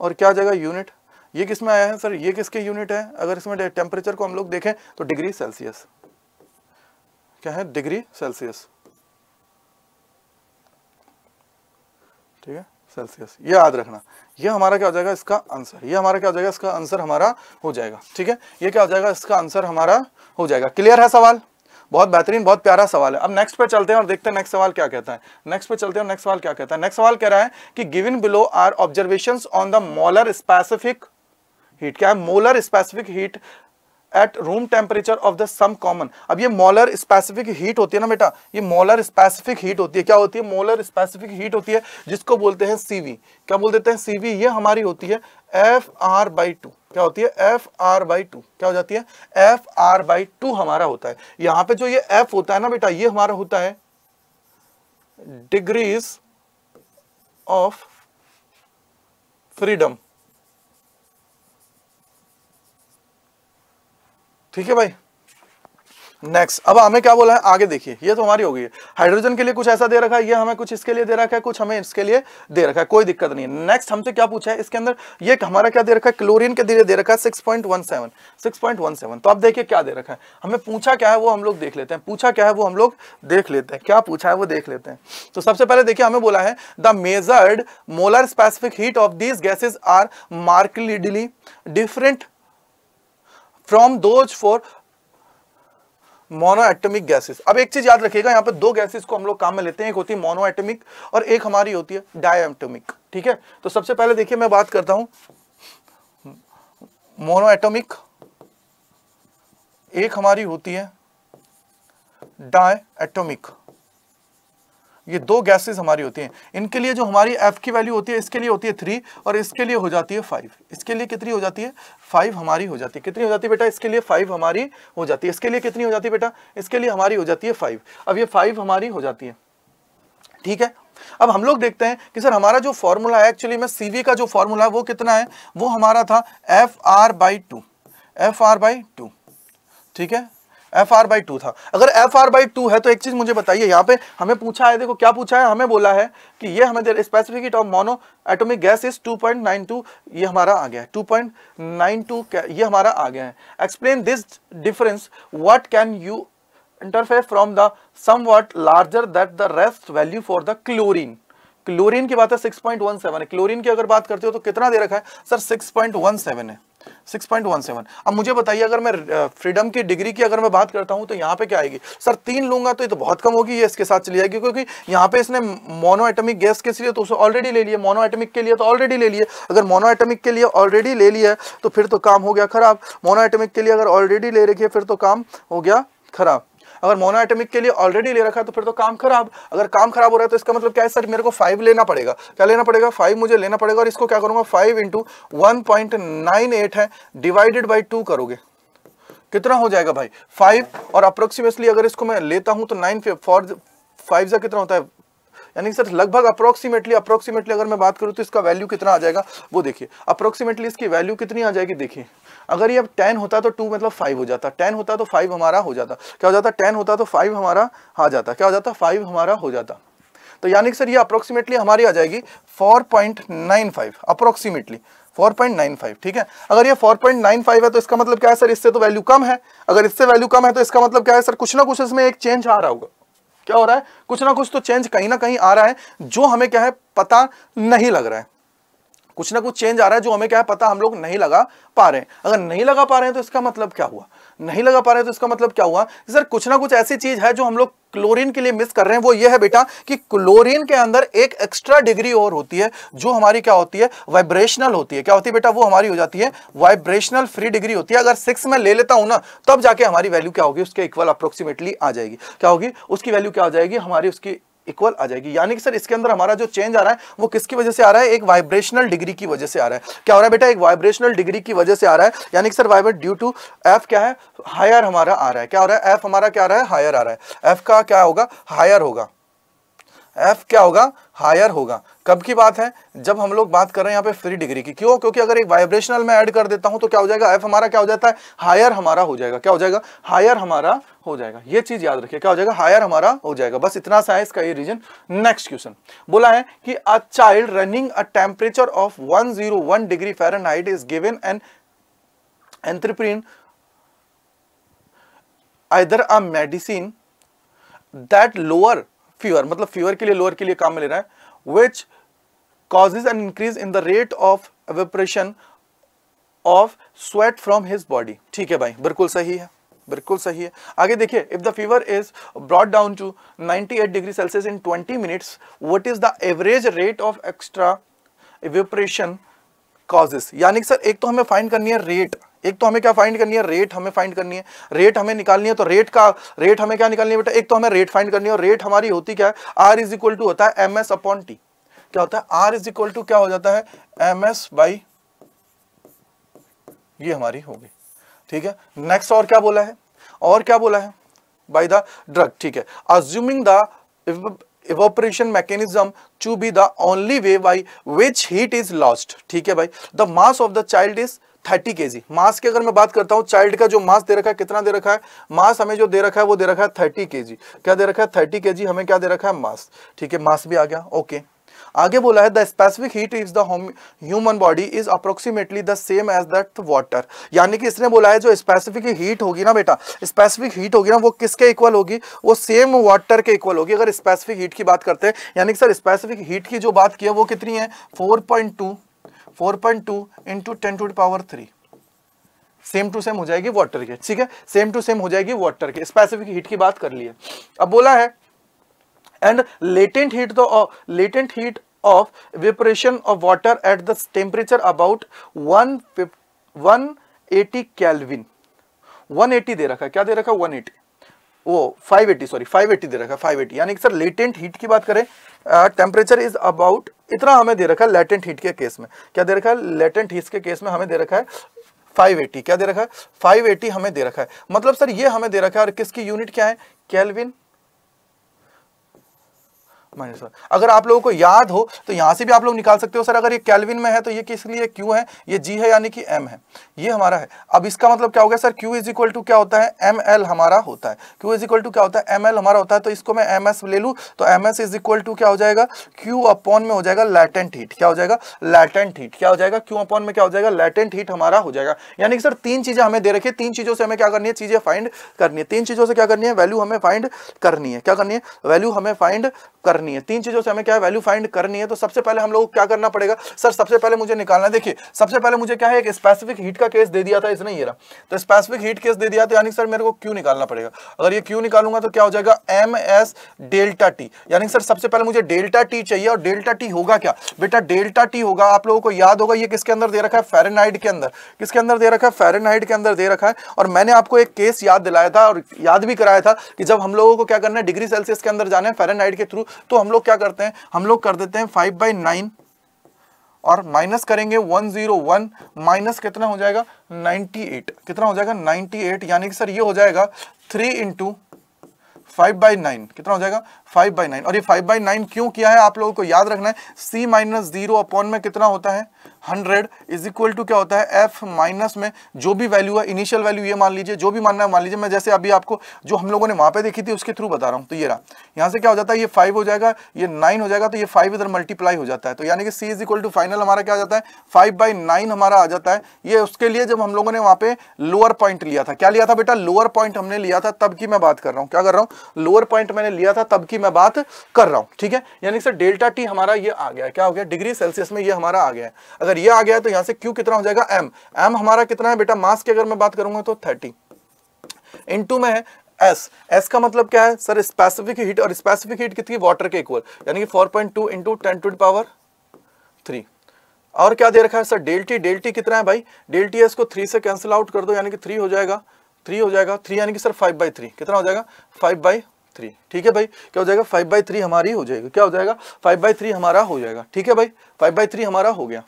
Speaker 1: और क्या आ जाएगा यूनिट ये किस में आया है सर ये किसके यूनिट है अगर इसमें टेम्परेचर को हम लोग देखें तो डिग्री सेल्सियस क्या है डिग्री सेल्सियस ठीक है सेल्सियस ये याद रखना ये हमारा क्या हो जाएगा इसका आंसर ये हमारा क्या हो जाएगा इसका आंसर हमारा हो जाएगा ठीक है ये क्या हो जाएगा इसका आंसर हमारा हो जाएगा क्लियर है सवाल बहुत बेहतरीन बहुत प्यारा सवाल है अब नेक्स्ट पे चलते हैं और देखते हैं नेक्स्ट सवाल क्या कहता है नेक्स्ट पे चलते हैं और नेक्स्ट सवाल क्या कहता है नेक्स्ट सवाल कह रहा है कि given below are observation on the molar specific heat क्या है molar specific heat at room temperature of the some common अब ये मोलर स्पेसिफिक हीट होती है ना बेटा ये मोलर स्पेसिफिक हीट होती है क्या होती है मोलर स्पेसिफिक हीट होती है जिसको बोलते हैं सीवी क्या बोल देते हैं सीवी ये हमारी होती है एफ आर बाई टू क्या होती है एफ आर बाई टू क्या हो जाती है एफ आर बाई टू हमारा होता है यहाँ पे जो ये एफ होता है ना बेटा ये हमारा होता है डिग्रीज ऑफ फ्रीडम ठीक है भाई नेक्स्ट अब हमें क्या बोला है आगे देखिए ये तो हमारी हो गई है हाइड्रोजन के लिए कुछ ऐसा दे रखा है ये हमें कुछ इसके लिए दे रखा है कुछ हमें इसके लिए दे रखा है कोई दिक्कत नहीं है नेक्स्ट हमसे क्या पूछा है इसके अंदर ये हमारा क्या दे रखा है क्लोरीन के लिए दे रखा है six point one seven six point one seven तो आप देखिए क्या दे रखा है हमें पूछा क्या है वो हम लोग देख लेते हैं पूछा क्या है वो हम लोग देख लेते हैं क्या पूछा है वो देख लेते हैं तो सबसे पहले देखिए हमें बोला है the measured molar specific heat of these gases are markedly different from those for monoatomic gases अब एक चीज याद रखिएगा यहाँ पर दो गैसेस को हम लोग काम में लेते हैं एक होती है मोनोएटमिक और एक हमारी होती है डायटोमिक ठीक है तो सबसे पहले देखिए मैं बात करता हूं मोनोएटमिक एक हमारी होती है डायटोमिक ये दो गैसेस हमारी होती हैं इनके लिए जो हमारी एफ की वैल्यू होती है इसके लिए होती है थ्री और इसके लिए हो जाती है फाइव इसके लिए कितनी हो जाती है फाइव हमारी हो जाती है कितनी हो जाती है बेटा इसके लिए फाइव हमारी हो जाती है इसके लिए कितनी हो जाती है बेटा इसके लिए हमारी हो जाती है फाइव अब ये फाइव हमारी हो जाती है ठीक है अब हम लोग देखते हैं कि सर हमारा जो फॉर्मूला है एक्चुअली में सीवी का जो फॉर्मूला है वो कितना है वो हमारा था F R by two F R by two ठीक है एफ आर बाई टू था अगर एफ आर बाई टू है तो एक चीज़ मुझे बताइए यहाँ पे हमें पूछा है देखो क्या पूछा है हमें बोला है कि ये हमें दे specific of monoatomic gas is 2.92 ये हमारा आ गया है 2.92 ये हमारा आ गया है explain this difference what can you interfere from the somewhat larger that the rest value for the chlorine chlorine की बात है सेवन है क्लोरीन की अगर बात करते हो तो कितना दे रखा है सर सेवन है 6.17 अब मुझे बताइए अगर मैं फ्रीडम की डिग्री की अगर मैं बात करता हूं तो यहां पे क्या आएगी सर तीन लूंगा तो ये तो बहुत कम होगी ये इसके साथ चली जाएगी क्योंकि यहां पे इसने मोनो एटमिक गैस किस लिए तो उसे ऑलरेडी ले लिया मोनो एटमिक के लिए तो ऑलरेडी ले लिए अगर मोनो एटमिक के लिए ऑलरेडी ले लिया तो फिर तो काम हो गया खराब मोनो एटमिक के लिए अगर ऑलरेडी ले रखी है फिर तो काम हो गया खराब अगर मोनाटमिक के लिए ऑलरेडी ले रखा है तो फिर तो काम खराब अगर काम खराब हो रहा है तो इसका मतलब क्या है सर मेरे को फाइव लेना पड़ेगा क्या लेना पड़ेगा फाइव मुझे लेना पड़ेगा और इसको क्या करूंगा five into one point nine eight है डिवाइडेड बाई टू करोगे कितना हो जाएगा भाई फाइव और अप्रोक्सीमेटली अगर इसको मैं लेता हूं तो नाइन फॉर फाइव जो कितना होता है यानी सर लगभग अप्रोक्सीमेटली अप्रोक्सीमेटली अगर मैं बात करूँ तो इसका वैल्यू कितना आ जाएगा वो देखिए अप्रोक्सीमेटली इसकी वैल्यू कितनी आ जाएगी देखिए अगर ये अब टेन होता तो टू मतलब फाइव हो जाता टेन होता तो फाइव हमारा हो जाता क्या हो जाता टेन होता तो फाइव हमारा आ जाता क्या हो जाता फाइव हमारा हो जाता तो यानी कि सर ये अप्रोक्सीमेटली हमारी आ जाएगी 4.95 अप्रोक्सीमेटली 4.95 ठीक है अगर ये 4.95 है तो इसका मतलब क्या है सर इससे तो वैल्यू कम है अगर इससे वैल्यू कम है तो इसका मतलब क्या है सर कुछ ना कुछ इसमें एक चेंज आ रहा होगा क्या हो रहा है कुछ ना कुछ तो चेंज कहीं ना कहीं आ रहा है जो हमें क्या है पता नहीं लग रहा है कुछ ना कुछ चेंज आ रहा है जो हमें क्या है पता हम लोग नहीं लगा पा रहे हैं अगर नहीं लगा पा रहे हैं तो इसका मतलब क्या हुआ नहीं लगा पा रहे तो इसका मतलब क्या हुआ सर कुछ ना कुछ ऐसी चीज है जो हम लोग क्लोरीन के लिए मिस कर रहे हैं वो ये है बेटा कि क्लोरीन के अंदर एक एक्स्ट्रा डिग्री और होती है जो हमारी क्या होती है वाइब्रेशनल होती है क्या होती है बेटा वो हमारी हो जाती है वाइब्रेशनल फ्री डिग्री होती है अगर सिक्स में ले लेता हूं ना तब जाके हमारी वैल्यू क्या होगी उसके इक्वल अप्रोक्सीमेटली आ जाएगी क्या होगी उसकी वैल्यू क्या हो जाएगी हमारी उसकी इक्वल आ जाएगी यानी कि सर इसके अंदर हमारा जो चेंज आ रहा है वो किसकी वजह से आ रहा है एक वाइब्रेशनल डिग्री की वजह से आ रहा है क्या हो रहा है बेटा एक वाइब्रेशनल डिग्री की वजह से आ रहा है यानी कि sir vibrate due to F क्या है हायर हमारा आ रहा है क्या हो रहा है एफ हमारा क्या आ रहा है हायर आ रहा है एफ का क्या होगा हायर होगा एफ क्या होगा हायर होगा कब की बात है जब हम लोग बात कर रहे हैं यहाँ पे फ्री डिग्री की क्यों क्योंकि अगर एक वाइब्रेशनल में ऐड कर देता हूं तो क्या हो जाएगा एफ हमारा क्या हो जाता है हायर हमारा हो जाएगा क्या हो जाएगा हायर हमारा हो जाएगा ये चीज याद रखिए क्या हो जाएगा हायर हमारा हो जाएगा बस इतना सा है इसका ये रीजन नेक्स्ट क्वेश्चन बोला है कि a child running a temperature of one zero one degree height is given an antipyrin either a medicine that lower fever मतलब फीवर के लिए लोअर के लिए काम में रहा है which causes an increase in the rate of evaporation of sweat from his body ठीक है भाई बिल्कुल सही है बिल्कुल सही है आगे देखिए if the fever is brought down to 98 degree Celsius in 20 minutes what is the average rate of extra evaporation causes यानी कि सर एक तो हमें फाइंड करनी है रेट एक तो हमें क्या फाइंड करनी है रेट हमें फाइंड करनी है रेट हमें निकालनी है तो रेट का रेट हमें क्या निकालनी है बेटा एक तो हमें रेट फाइंड करनी है और रेट हमारी होती क्या है आर इज इक्वल टू होता है एम एस अपॉन टी क्या होता है आर इज इक्वल टू क्या हो जाता है एम एस बाई ये हमारी होगी ठीक है नेक्स्ट और क्या बोला है और क्या बोला है बाई द ड्रग ठीक है assuming the evaporation mechanism to be the only way by which heat is lost ठीक है भाई the mass of the child is thirty K G मास की अगर मैं बात करता हूँ चाइल्ड का जो मास दे रखा है कितना दे रखा है मास हमें जो दे रखा है वो दे रखा है थर्टी के जी क्या दे रखा है थर्टी के जी हमें क्या दे रखा है मास ठीक है मास भी आ गया ओके आगे बोला है the specific heat is the human body is approximately the same as that water यानी कि इसने बोला है जो स्पेसिफिक हीट होगी ना बेटा स्पेसिफिक हीट होगी ना वो किसके इक्वल होगी वो सेम वाटर के इक्वल होगी अगर स्पेसिफिक हीट की बात करते हैं यानी कि सर स्पेसिफिक हीट की जो बात की है वो कितनी है four point two four point two into ten to power three same to same हो जाएगी वाटर के ठीक है सेम टू सेम हो जाएगी वाटर के स्पेसिफिक हीट की बात कर लिए अब बोला है एंड लेटेंट हीट तो latent heat of vaporization of water at the temperature about one one eighty kelvin 180 दे रखा है क्या दे रखा है 180 वो 580 सॉरी 580 दे रखा है 580 यानी कि सर लेटेंट हीट की बात करें टेम्परेचर इज अबाउट इतना हमें दे रखा है लेटेंट हीट के केस में क्या दे रखा है लेटेंट हीट के केस में हमें दे रखा है 580 क्या दे रखा है 580 हमें दे रखा है मतलब सर ये हमें दे रखा है और किसकी यूनिट क्या है कैलविन माइनस वन अगर आप लोगों को याद हो तो यहां से भी आप लोग निकाल सकते हो सर अगर ये कैलविन में है तो ये किस लिए क्यू है ये जी है यानी कि एम है ये हमारा है अब इसका मतलब क्या हो गया sir Q is equal to क्या होता है एम एल हमारा होता है क्यू इज इक्वल टू क्या होता है एम एल हमारा होता है तो इसको मैं एम एस ले लूँ तो M S is equal to क्या हो जाएगा क्यू अपॉन में हो जाएगा लैटेंट हीट क्या हो जाएगा लैटेंट हीट क्या हो जाएगा क्यू अपॉन में क्या हो जाएगा लैटेंट हीट हमारा हो जाएगा यानी कि सर तीन चीज़ें हमें दे रखी है तीन चीज़ों से हमें क्या करनी है चीज़ें फाइंड करनी है तीन चीज़ों से क्या करनी है वैल्यू हमें फाइंड करनी है क्या करनी है वैल्यू हमें फाइंड करनी करनी है तीन चीज़ों से हमें क्या है वैल्यू फाइंड करनी है तो सबसे पहले हम लोग क्या करना पड़ेगा सर सबसे पहले मुझे निकालना देखिए सबसे पहले मुझे क्या है एक स्पेसिफिक हीट का केस दे दिया था इसने ये रहा तो स्पेसिफिक हीट केस दे दिया तो यानी सर मेरे को क्यों निकालना पड़ेगा अगर ये क्यों निकालूंगा तो क्या हो जाएगा एम एस डेल्टा टी यानी सर सबसे पहले मुझे डेल्टा टी चाहिए और डेल्टा टी होगा क्या बेटा डेल्टा टी होगा आप लोगों को याद होगा ये किसके अंदर दे रखा है फेरेनाइड के अंदर किसके अंदर दे रखा है फेरेनाइड के अंदर दे रखा है और मैंने आपको एक केस याद दिलाया था और याद भी कराया था कि जब हम लोगों को क्या करना है डिग्री सेल्सियस के अंदर जाना है फेरेनाइड के थ्रू तो हम लोग क्या करते हैं हम लोग कर देते हैं फाइव बाई नाइन और माइनस करेंगे वन जीरो वन माइनस कितना हो जाएगा नाइन्टी एट कितना हो जाएगा नाइन्टी एट यानी कि सर ये हो जाएगा three into five by nine कितना हो जाएगा फाइव बाई नाइन और ये फाइव बाई नाइन क्यों किया है आप लोगों को याद रखना है सी माइनस जीरो अपॉन में कितना होता है हंड्रेड इज इक्वल टू क्या होता है एफ माइनस में जो भी वैल्यू है इनिशियल वैल्यू ये मान लीजिए जो भी मानना है मान लीजिए मैं जैसे अभी आपको जो हम लोगों ने वहां पे देखी थी उसके थ्रू बता रहा हूं तो ये रहा यहां से क्या हो जाता है ये फाइव हो जाएगा ये नाइन हो जाएगा तो ये फाइव इधर मल्टीप्लाई हो जाता है तो यानी कि C is equal to final हमारा क्या हो जाता है फाइव बाई नाइन हमारा आ जाता है ये उसके लिए जब हम लोगों ने वहां पे लोअर पॉइंट लिया था क्या लिया था बेटा लोअर पॉइंट हमने लिया था तब की मैं बात कर रहा हूँ क्या कर रहा हूँ लोअर पॉइंट मैंने लिया था तब की मैं बात कर रहा हूँ ठीक है यानी सर डेल्टा टी हमारा ये आ गया क्या हो गया डिग्री सेल्सियस में ये हमारा आ गया अगर अगर ये आ गया तो यहां से क्यू कितना हो जाएगा एम एम हमारा कितना है बेटा मास की अगर मैं बात करूंगा तो थर्टी इनटू में है एस एस का मतलब क्या है सर स्पेसिफिक हीट और स्पेसिफिक हीट कितनी वाटर के इक्वल यानी कि four point two into ten to power three और क्या दे रखा है सर डेल्टी डेल्टी कितना है भाई डेल्टी एस को थ्री से कैंसिल आउट कर दो यानी कि थ्री हो जाएगा थ्री हो जाएगा थ्री यानी कि सर फाइव बाई थ्री कितना हो जाएगा फाइव बाई थ्री ठीक है भाई क्या हो जाएगा फाइव बाई थ्री हमारी हो जाएगा क्या हो जाएगा फाइव बाई थ्री हमारा हो जाएगा ठीक है भाई फाइव बाई थ्री हमारा हो गया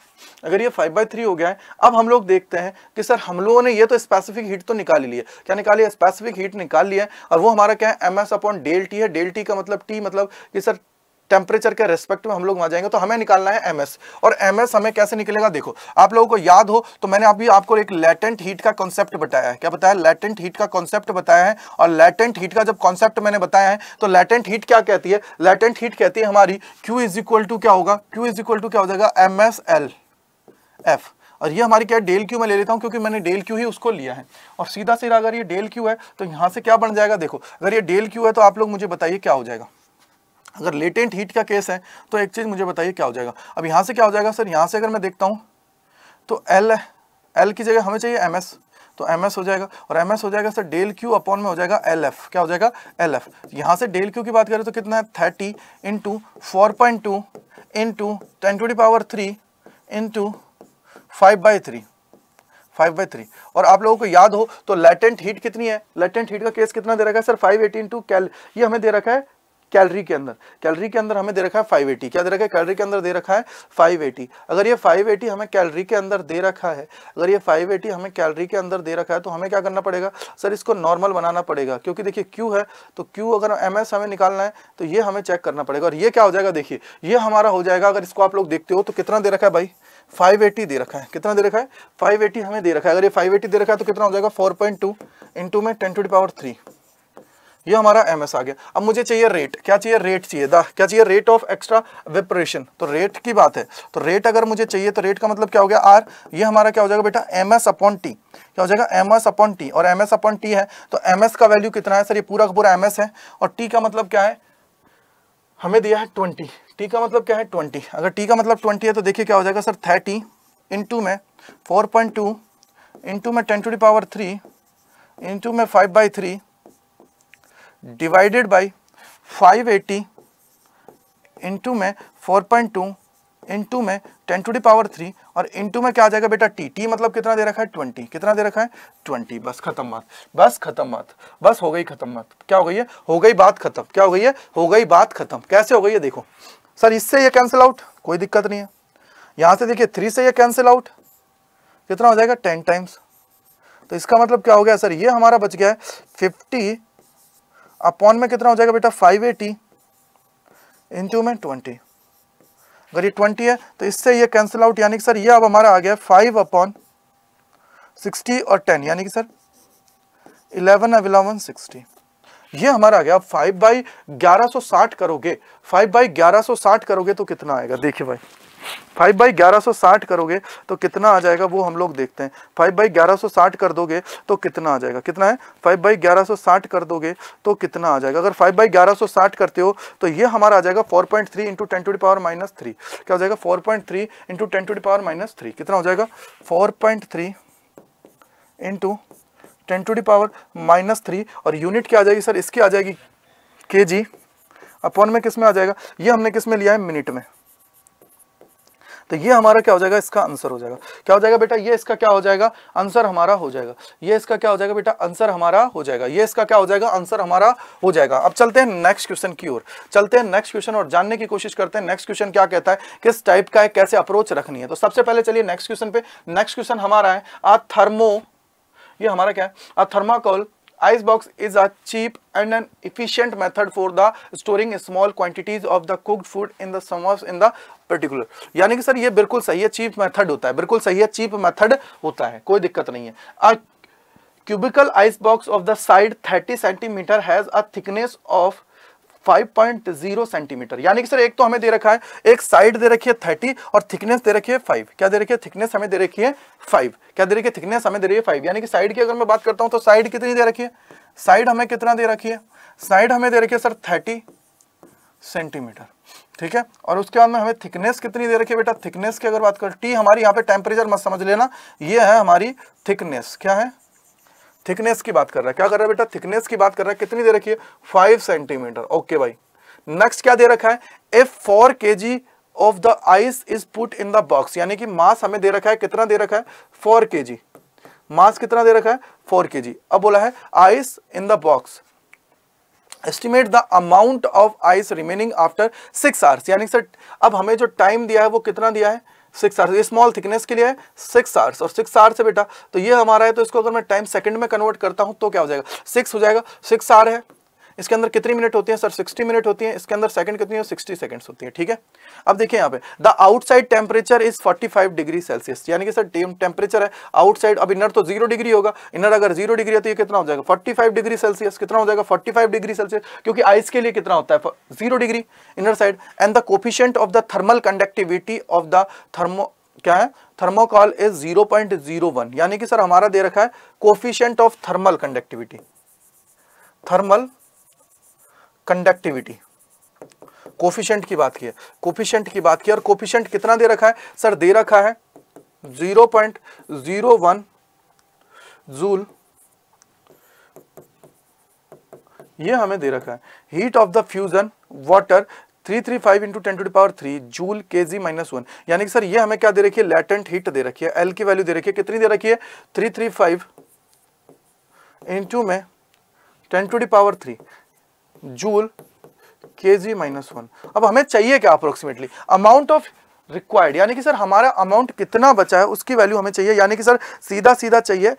Speaker 1: अगर ये फाइव बाई थ्री हो गया है अब हम लोग देखते हैं कि सर हम लोगों ने ये तो स्पेसिफिक हीट तो निकाल लिया क्या निकाली स्पेसिफिक हीट निकाल लिया है और वो हमारा क्या है M S upon del T है डेल टी का मतलब टी मतलब कि सर टेम्परेचर के रेस्पेक्ट में हम लोग वहां जाएंगे तो हमें निकालना है एम और एम हमें कैसे निकलेगा देखो आप लोगों को याद हो तो मैंने अभी आपको एक लेटेंट हीट का कॉन्सेप्ट बताया है क्या बताया लेटेंट हीट का कॉन्सेप्ट बताया है और लेटेंट हीट का जब कॉन्सेप्ट मैंने बताया है तो लेटेंट हीट क्या कहती है लेटेंट हीट कहती है हमारी क्यू इज इक्वल टू क्या होगा क्यू इज इक्वल टू क्या हो जाएगा एम एस एल एफ और ये हमारी क्या है डेल क्यू मैं ले लेता हूँ क्योंकि मैंने डेल क्यू ही उसको लिया है और सीधा सीधा अगर ये डेल क्यू है तो यहाँ से क्या बन जाएगा देखो अगर ये डेल क्यू है तो आप लोग मुझे बताइए क्या हो जाएगा अगर लेटेंट हीट का केस है तो एक चीज़ मुझे बताइए क्या हो जाएगा अब यहाँ से क्या हो जाएगा सर यहाँ से अगर मैं देखता हूँ तो एल एल की जगह हमें चाहिए एम तो एम हो जाएगा और एम हो जाएगा सर डेल क्यू अपॉन में हो जाएगा एल एफ क्या हो जाएगा एल एफ यहाँ से डेल क्यू की बात करें तो कितना है thirty into four point two into ten to the power three into five by three five by three और आप लोगों को याद हो तो लेटेंट हीट कितनी है लेटेंट हीट का केस कितना दे रखा है sir five eighty into kelvin ये हमें दे रखा है कैलरी के अंदर कैलरी के अंदर हमें दे रखा है 580 क्या दे रखा है कैलरी के अंदर दे रखा है 580 अगर ये 580 हमें कैलरी के अंदर दे रखा है अगर ये 580 हमें कैलरी के अंदर दे रखा है तो हमें क्या करना पड़ेगा सर इसको नॉर्मल बनाना पड़ेगा क्योंकि देखिए क्यू है तो क्यू अगर एम हमें निकालना है तो ये हमें चेक करना पड़ेगा और ये क्या हो जाएगा देखिए ये हमारा हो जाएगा अगर इसको आप लोग देखते हो तो कितना दे रखा है भाई 580 दे रखा है कितना दे रखा है 580 हमें दे रखा है अगर ये 580 दे रखा है तो कितना हो जाएगा 4.2 पॉइंट टू इंटू में ten to the power three ये हमारा एम आ गया अब मुझे चाहिए रेट क्या चाहिए रेट चाहिए द क्या चाहिए रेट ऑफ एक्स्ट्रा वेपरेशन तो रेट की बात है तो रेट अगर मुझे चाहिए तो रेट का मतलब क्या हो गया आर ये हमारा क्या हो जाएगा बेटा एम एस अपॉन टी क्या हो जाएगा एम एस अपॉन टी और एम एस अपॉन टी है तो एम एस का वैल्यू कितना है सर ये पूरा का पूरा एम एस है और टी का मतलब क्या है हमें दिया है ट्वेंटी टी का मतलब क्या है ट्वेंटी अगर टी का मतलब ट्वेंटी है तो देखिए क्या हो जाएगा सर थर्टी इंटू में फोर पॉइंट टू इंटू में ten to the power three into में five by three divided by 580 eighty into में फोर इंटू में टेन टू डी पावर 3 और इंटू में क्या आ जाएगा बेटा टी टी मतलब कितना दे रखा है 20 कितना दे रखा है 20 बस खत्म बात बस खत्म बात बस हो गई खत्म बात क्या हो गई है हो गई बात खत्म क्या हो गई है हो गई बात खत्म कैसे हो गई है देखो सर इससे ये कैंसिल आउट कोई दिक्कत नहीं है यहाँ से देखिए थ्री से ये कैंसिल आउट कितना हो जाएगा टेन टाइम्स तो इसका मतलब क्या हो गया सर ये हमारा बच गया है फिफ्टी अपॉन में कितना हो जाएगा बेटा 580 एटी इंटू में ट्वेंटी अगर ये 20 है तो इससे ये कैंसिल आउट यानी कि सर ये अब हमारा आ गया 5 अपॉन 60 और 10 यानी कि सर 11 अब इलेवन सिक्सटी ये हमारा आ गया अब 5 बाई 1160 करोगे 5 बाई 1160 करोगे तो कितना आएगा देखिए भाई फाइव बाई ग्यारह सौ साठ करोगे तो कितना आ जाएगा वो हम लोग देखते हैं फाइव बाई ग्यारह सौ साठ कर दोगे तो कितना आ जाएगा कितना है फाइव बाई ग्यारह सौ साठ कर दोगे तो कितना आ जाएगा अगर फाइव बाई ग्यारह सौ साठ करते हो तो ये हमारा आ जाएगा four point three into ten to the power minus three क्या हो जाएगा four point three into ten to the power minus three कितना हो जाएगा four point three into ten to the power minus three और यूनिट क्या आ जाएगी सर इसकी आ जाएगी के जी अपॉन में किस में आ जाएगा ये हमने किस में लिया है मिनट में तो ये हमारा क्या हो जाएगा इसका आंसर हो जाएगा क्या हो जाएगा बेटा ये इसका क्या हो जाएगा आंसर हमारा हो जाएगा ये इसका क्या हो जाएगा बेटा आंसर हमारा हो जाएगा ये इसका क्या हो जाएगा आंसर हमारा हो जाएगा अब चलते हैं नेक्स्ट क्वेश्चन की ओर चलते हैं नेक्स्ट क्वेश्चन और जानने की कोशिश करते हैं नेक्स्ट क्वेश्चन क्या कहता है किस टाइप का है कैसे अप्रोच रखनी है तो सबसे पहले चलिए नेक्स्ट क्वेश्चन पे नेक्स्ट क्वेश्चन हमारा है आ थर्मो ये हमारा क्या है आ thermocol Ice box is a cheap and an efficient method for the storing small quantities of the cooked food in the summers in the particular यानी कि सर ये बिल्कुल सही है चीप मेथड होता है बिल्कुल सही है चीप मेथड होता है कोई दिक्कत नहीं है आ, cubical ice box of the side 30 centimeter has a thickness of 5.0 centimetre यानी कि सर एक तो हमें दे रखा है एक साइड दे रखी है थर्टी और थिकनेस दे रखी है फाइव क्या दे रखी है थिकनेस हमें दे रखी है फाइव क्या दे रखी है थिकनेस हमें दे रही है फाइव यानी कि साइड की अगर मैं बात करता हूँ तो साइड कितनी दे रखी है साइड हमें कितना दे रखी है साइड हमें दे रखी है सर थर्टी सेंटीमीटर ठीक है और उसके बाद में हमें थिकनेस कितनी दे रखी है बेटा थिकनेस की अगर बात कर टी हमारी यहाँ पे टेम्परेचर मत समझ लेना ये है हमारी थिकनेस क्या है थिकनेस की बात कर रहा है क्या कर रहा है बेटा थिकनेस की बात कर रहा है कितनी दे रखी है फाइव सेंटीमीटर ओके भाई नेक्स्ट क्या दे रखा है if four K G of the ice is put in the box यानी कि मास हमें दे रखा है कितना दे रखा है फोर के जी मास कितना दे रखा है फोर के जी अब बोला है ice in the box estimate the amount of ice remaining after six hours यानी सर अब हमें जो टाइम दिया है वो कितना दिया है सिक्स आर्स ये स्मॉल थिकनेस के लिए है सिक्स आर्स और सिक्स आर्स है बेटा तो ये हमारा है तो इसको अगर मैं टाइम सेकंड में कन्वर्ट करता हूँ तो क्या हो जाएगा सिक्स हो जाएगा सिक्स आर है इसके अंदर कितनी मिनट होती है सर 60 मिनट होती है इसके अंदर सेकंड कितनी है 60 सेकंड्स होती है ठीक है अब देखिए यहाँ पे the outside temperature is 45 degree Celsius यानी कि सर टेम्परेचर है आउटसाइड अब इनर तो जीरो डिग्री होगा इनर अगर जीरो डिग्री होती है तो कितना हो जाएगा फाइव डिग्री सेल्सियस कितना हो जाएगा फाइव डिग्री सेल्सियस क्योंकि आइस के लिए कितना होता है zero degree inner side and the coefficient of the thermal conductivity of the thermo क्या है thermocol is zero zero point one यानी कि सर हमारा दे रखा है coefficient of thermal conductivity thermal conductivity coefficient की बात की है कोफिशेंट की बात की और कोफिशेंट कितना दे रखा है सर दे रखा है zero point zero one joule ये हमें दे रखा है heat of the fusion water three three five into ten to power three joule K G minus one यानी कि सर ये हमें क्या दे रखी है लेटेंट हीट दे रखी है एल की वैल्यू दे रखी है कितनी दे रखी है थ्री थ्री फाइव इंटू में ten to the power three joule K G minus one अब हमें चाहिए क्या अप्रोक्सीमेटली अमाउंट ऑफ रिक्वायर्ड यानी कि सर हमारा अमाउंट कितना बचा है उसकी वैल्यू हमें चाहिए यानी कि सर सीधा सीधा चाहिए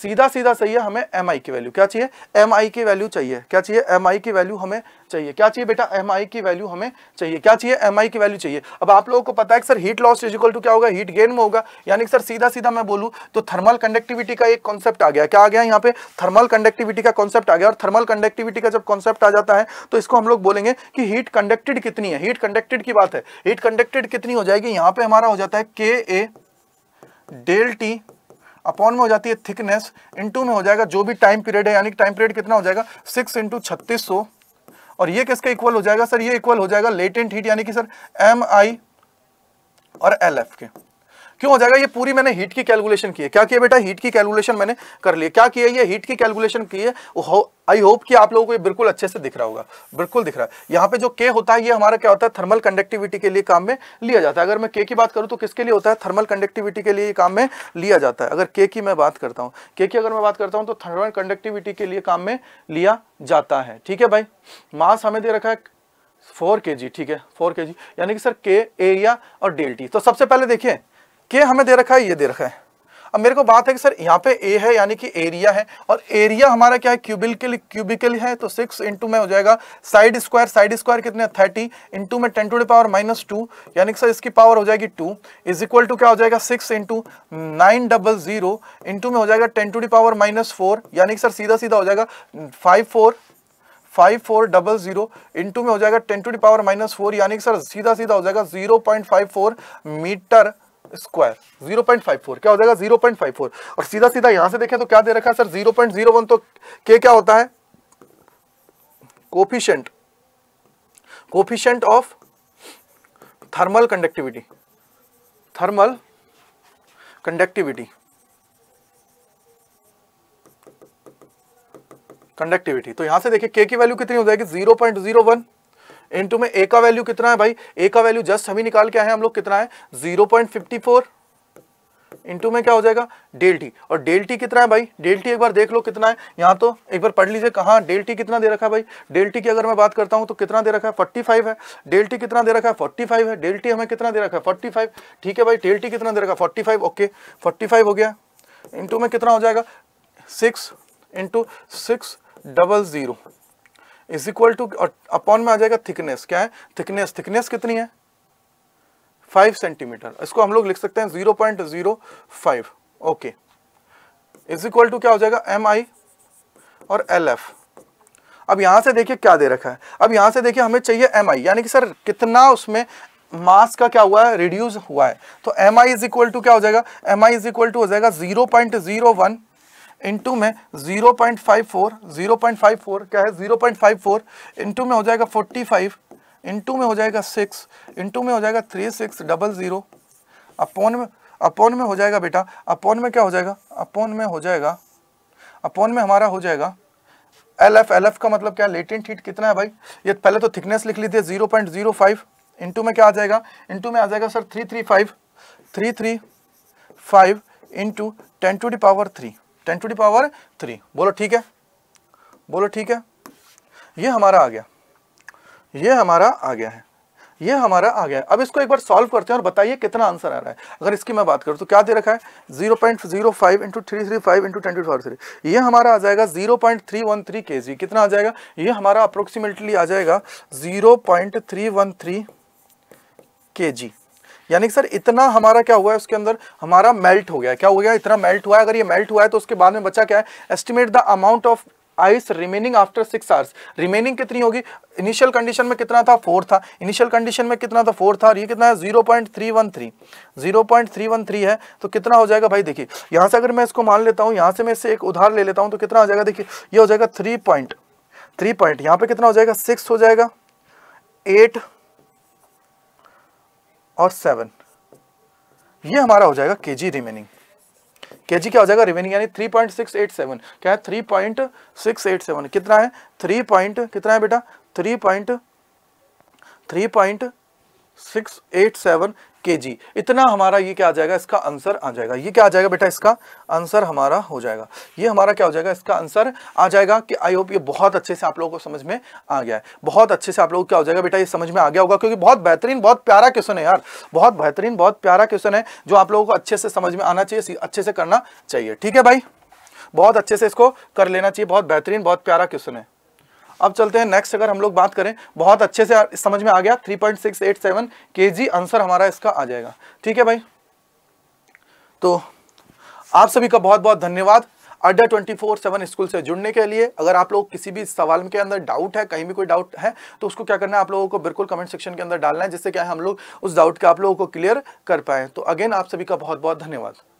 Speaker 1: सीधा सीधा सही है हमें एम आई की वैल्यू क्या चाहिए एम आई की वैल्यू चाहिए क्या चाहिए एम आई की वैल्यू हमें चाहिए क्या चाहिए बेटा एम आई की वैल्यू हमें चाहिए क्या चाहिए एम आई की वैल्यू चाहिए अब आप लोगों को पता है कि sir heat loss is equal to क्या होगा हीट गेन में होगा यानी कि सर सीधा सीधा मैं बोलूँ तो थर्मल कंडक्टिविटी का एक कॉन्सेप्ट आ गया क्या आ गया यहाँ पे थर्मल कंडक्टिविटी का कॉन्सेप्ट आ गया और थर्मल कंडक्टिविटी का जब कॉन्सेप्ट आ जाता है तो इसको हम लोग बोलेंगे कि हीट कंडक्टेड कितनी है हीट कंडक्टेड की बात है हीट कंडक्टेड कितनी हो जाएगी यहाँ पे हमारा हो जाता है के ए डेल टी अपॉन में हो जाती है थिकनेस इंटू में हो जाएगा जो भी टाइम पीरियड है यानी कि टाइम पीरियड कितना हो जाएगा सिक्स इंटू छत्तीस सौ और ये किसका इक्वल हो जाएगा सर ये इक्वल हो जाएगा लेटेंट हीट यानी कि सर एम आई और एल एफ के क्यों हो जाएगा ये पूरी मैंने हीट की कैलकुलेशन की है क्या किया बेटा हीट की कैलकुलेशन मैंने कर लिया क्या किया ये हीट की कैलकुलेशन की है आई होप कि आप लोगों को ये बिल्कुल अच्छे से दिख रहा होगा बिल्कुल दिख रहा है यहाँ पे जो के होता है ये हमारा क्या होता है थर्मल कंडक्टिविटी के लिए काम में लिया जाता है अगर मैं के की बात करूँ तो किसके लिए होता है थर्मल कंडक्टिविटी के लिए काम में लिया जाता है अगर के की मैं बात करता हूँ के की अगर मैं बात करता हूँ तो थर्मल कंडक्टिविटी के लिए काम में लिया जाता है ठीक है भाई मास हमें दे रखा है फोर के जी ठीक है फोर के जी यानी कि सर के एरिया और डेल्टी तो सबसे पहले देखिए के हमें दे रखा है ये दे रखा है अब मेरे को बात है कि सर यहाँ पे ए है यानी कि एरिया है और एरिया हमारा क्या है क्यूबिकल क्यूबिकल है तो सिक्स इंटू में हो जाएगा साइड स्क्वायर साइड स्क्वायर कितने थर्टी इंटू में ten to the power minus two यानी कि सर इसकी पावर हो जाएगी टू इज इक्वल टू क्या हो जाएगा six into nine double zero into में हो जाएगा ten to the power minus four यानी कि सर सीधा सीधा हो जाएगा five four five four double zero into में हो जाएगा ten to the power minus four यानी कि सर सीधा सीधा हो जाएगा zero point five four metre square zero point five four क्या हो जाएगा जीरो पॉइंट फाइव फोर और सीधा सीधा यहां से देखें तो क्या दे रखा है sir zero point zero one तो के क्या होता है coefficient coefficient of thermal conductivity thermal conductivity conductivity तो यहां से देखिए के की वैल्यू कितनी हो जाएगी zero point zero one into में ए का वैल्यू कितना है भाई ए का वैल्यू जस्ट हमें निकाल के आए हम लोग कितना है zero point fifty four into में क्या हो जाएगा डेल टी और डेल टी कितना है भाई डेल टी एक बार देख लो कितना है यहाँ तो एक बार पढ़ लीजिए कहाँ डेल टी कितना दे रखा है भाई डेल टी की अगर मैं बात करता हूँ तो कितना दे रखा है फोर्टी फाइव है डेल टी कितना दे रखा है फोर्टी फाइव है डेल टी हमें कितना दे रखा है फोर्टी फाइव ठीक है भाई डेल टी कितना दे रखा है forty five okay forty five हो गया इंटू में कितना हो जाएगा six into six double zero is equal to upon में आ जाएगा थिकनेस क्या है थिकनेस थिकनेस कितनी है फाइव सेंटीमीटर इसको हम लोग लिख सकते हैं zero point zero five okay is equal to क्या हो जाएगा एम आई और एल एफ अब यहां से देखिए क्या दे रखा है अब यहां से देखिए हमें चाहिए एम आई यानी कि सर कितना उसमें मास का क्या हुआ है रिड्यूस हुआ है तो M I is equal to क्या हो जाएगा M I is equal to हो जाएगा zero point zero one into में 0.54 0.54 क्या है 0.54 इंटू में हो जाएगा 45 इंटू में हो जाएगा 6 इंटू में हो जाएगा three six double zero upon में अपॉन में हो जाएगा बेटा अपॉन में क्या हो जाएगा अपॉन में हो जाएगा अपॉन में हमारा हो जाएगा एल एफ एल एफ का मतलब क्या लेटेंट हीट कितना है भाई ये पहले तो थिकनेस लिख लीजिए zero point zero five into में क्या आ जाएगा इंटू में आ जाएगा sir three three five three three five into ten to the power three ten to the power three बोलो ठीक है बोलो ठीक है ये हमारा आ गया ये हमारा आ गया है ये हमारा आ गया है अब इसको एक बार सॉल्व करते हैं और बताइए कितना आंसर आ रहा है अगर इसकी मैं बात करूँ तो क्या दे रखा है zero point zero five into three three five into ten to four three ये हमारा आ जाएगा zero point three one three K G कितना आ जाएगा ये हमारा अप्रोक्सीमेटली आ जाएगा zero point three one three K G यानी कि सर इतना हमारा क्या हुआ है उसके अंदर हमारा मेल्ट हो गया क्या हो गया इतना मेल्ट हुआ है अगर ये मेल्ट हुआ है तो उसके बाद में बचा क्या है estimate the amount of ice remaining after six hours remaining कितनी होगी इनिशियल कंडीशन में कितना था फोर था इनिशियल कंडीशन में कितना था फोर था और ये कितना है zero point three one three zero point three one three है तो कितना हो जाएगा भाई देखिए यहाँ से अगर मैं इसको मान लेता हूँ यहाँ से मैं इससे एक उधार ले लेता हूँ तो कितना हो जाएगा देखिए ये हो जाएगा थ्री पॉइंट थ्री पॉइंट यहाँ पे कितना हो जाएगा सिक्स हो जाएगा एट और सेवन ये हमारा हो जाएगा के जी रिमेनिंग के जी क्या हो जाएगा रिमेनिंग यानी three point six eight seven क्या है three point six eight seven कितना है थ्री पॉइंट कितना है बेटा three point three point six eight seven K G इतना हमारा ये क्या आ जाएगा इसका आंसर आ जाएगा ये क्या आ जाएगा बेटा इसका आंसर हमारा हो जाएगा ये हमारा क्या हो जाएगा इसका आंसर आ जाएगा कि आई होप ये बहुत अच्छे से आप लोगों को समझ में आ गया है बहुत अच्छे से आप लोगों को क्या हो जाएगा बेटा ये समझ में आ गया होगा क्योंकि बहुत बेहतरीन बहुत प्यारा क्वेश्चन है यार बहुत बेहतरीन बहुत प्यारा क्वेश्चन है जो आप लोगों को अच्छे से समझ में आना चाहिए अच्छे से करना चाहिए ठीक है भाई बहुत अच्छे से इसको कर लेना चाहिए बहुत बेहतरीन बहुत प्यारा क्वेश्चन है अब चलते हैं नेक्स्ट अगर हम लोग बात करें बहुत अच्छे से समझ में आ गया 3.687 जी आंसर हमारा इसका आ जाएगा ठीक है भाई तो आप सभी का बहुत बहुत धन्यवाद अड्डा ट्वेंटी फोर सेवन स्कूल से जुड़ने के लिए अगर आप लोग किसी भी सवाल के अंदर डाउट है कहीं भी कोई डाउट है तो उसको क्या करना है आप लोगों को बिल्कुल कमेंट सेक्शन के अंदर डालना है जिससे क्या है हम लोग उस डाउट के आप लोगों को क्लियर कर पाए तो अगेन आप सभी का बहुत बहुत धन्यवाद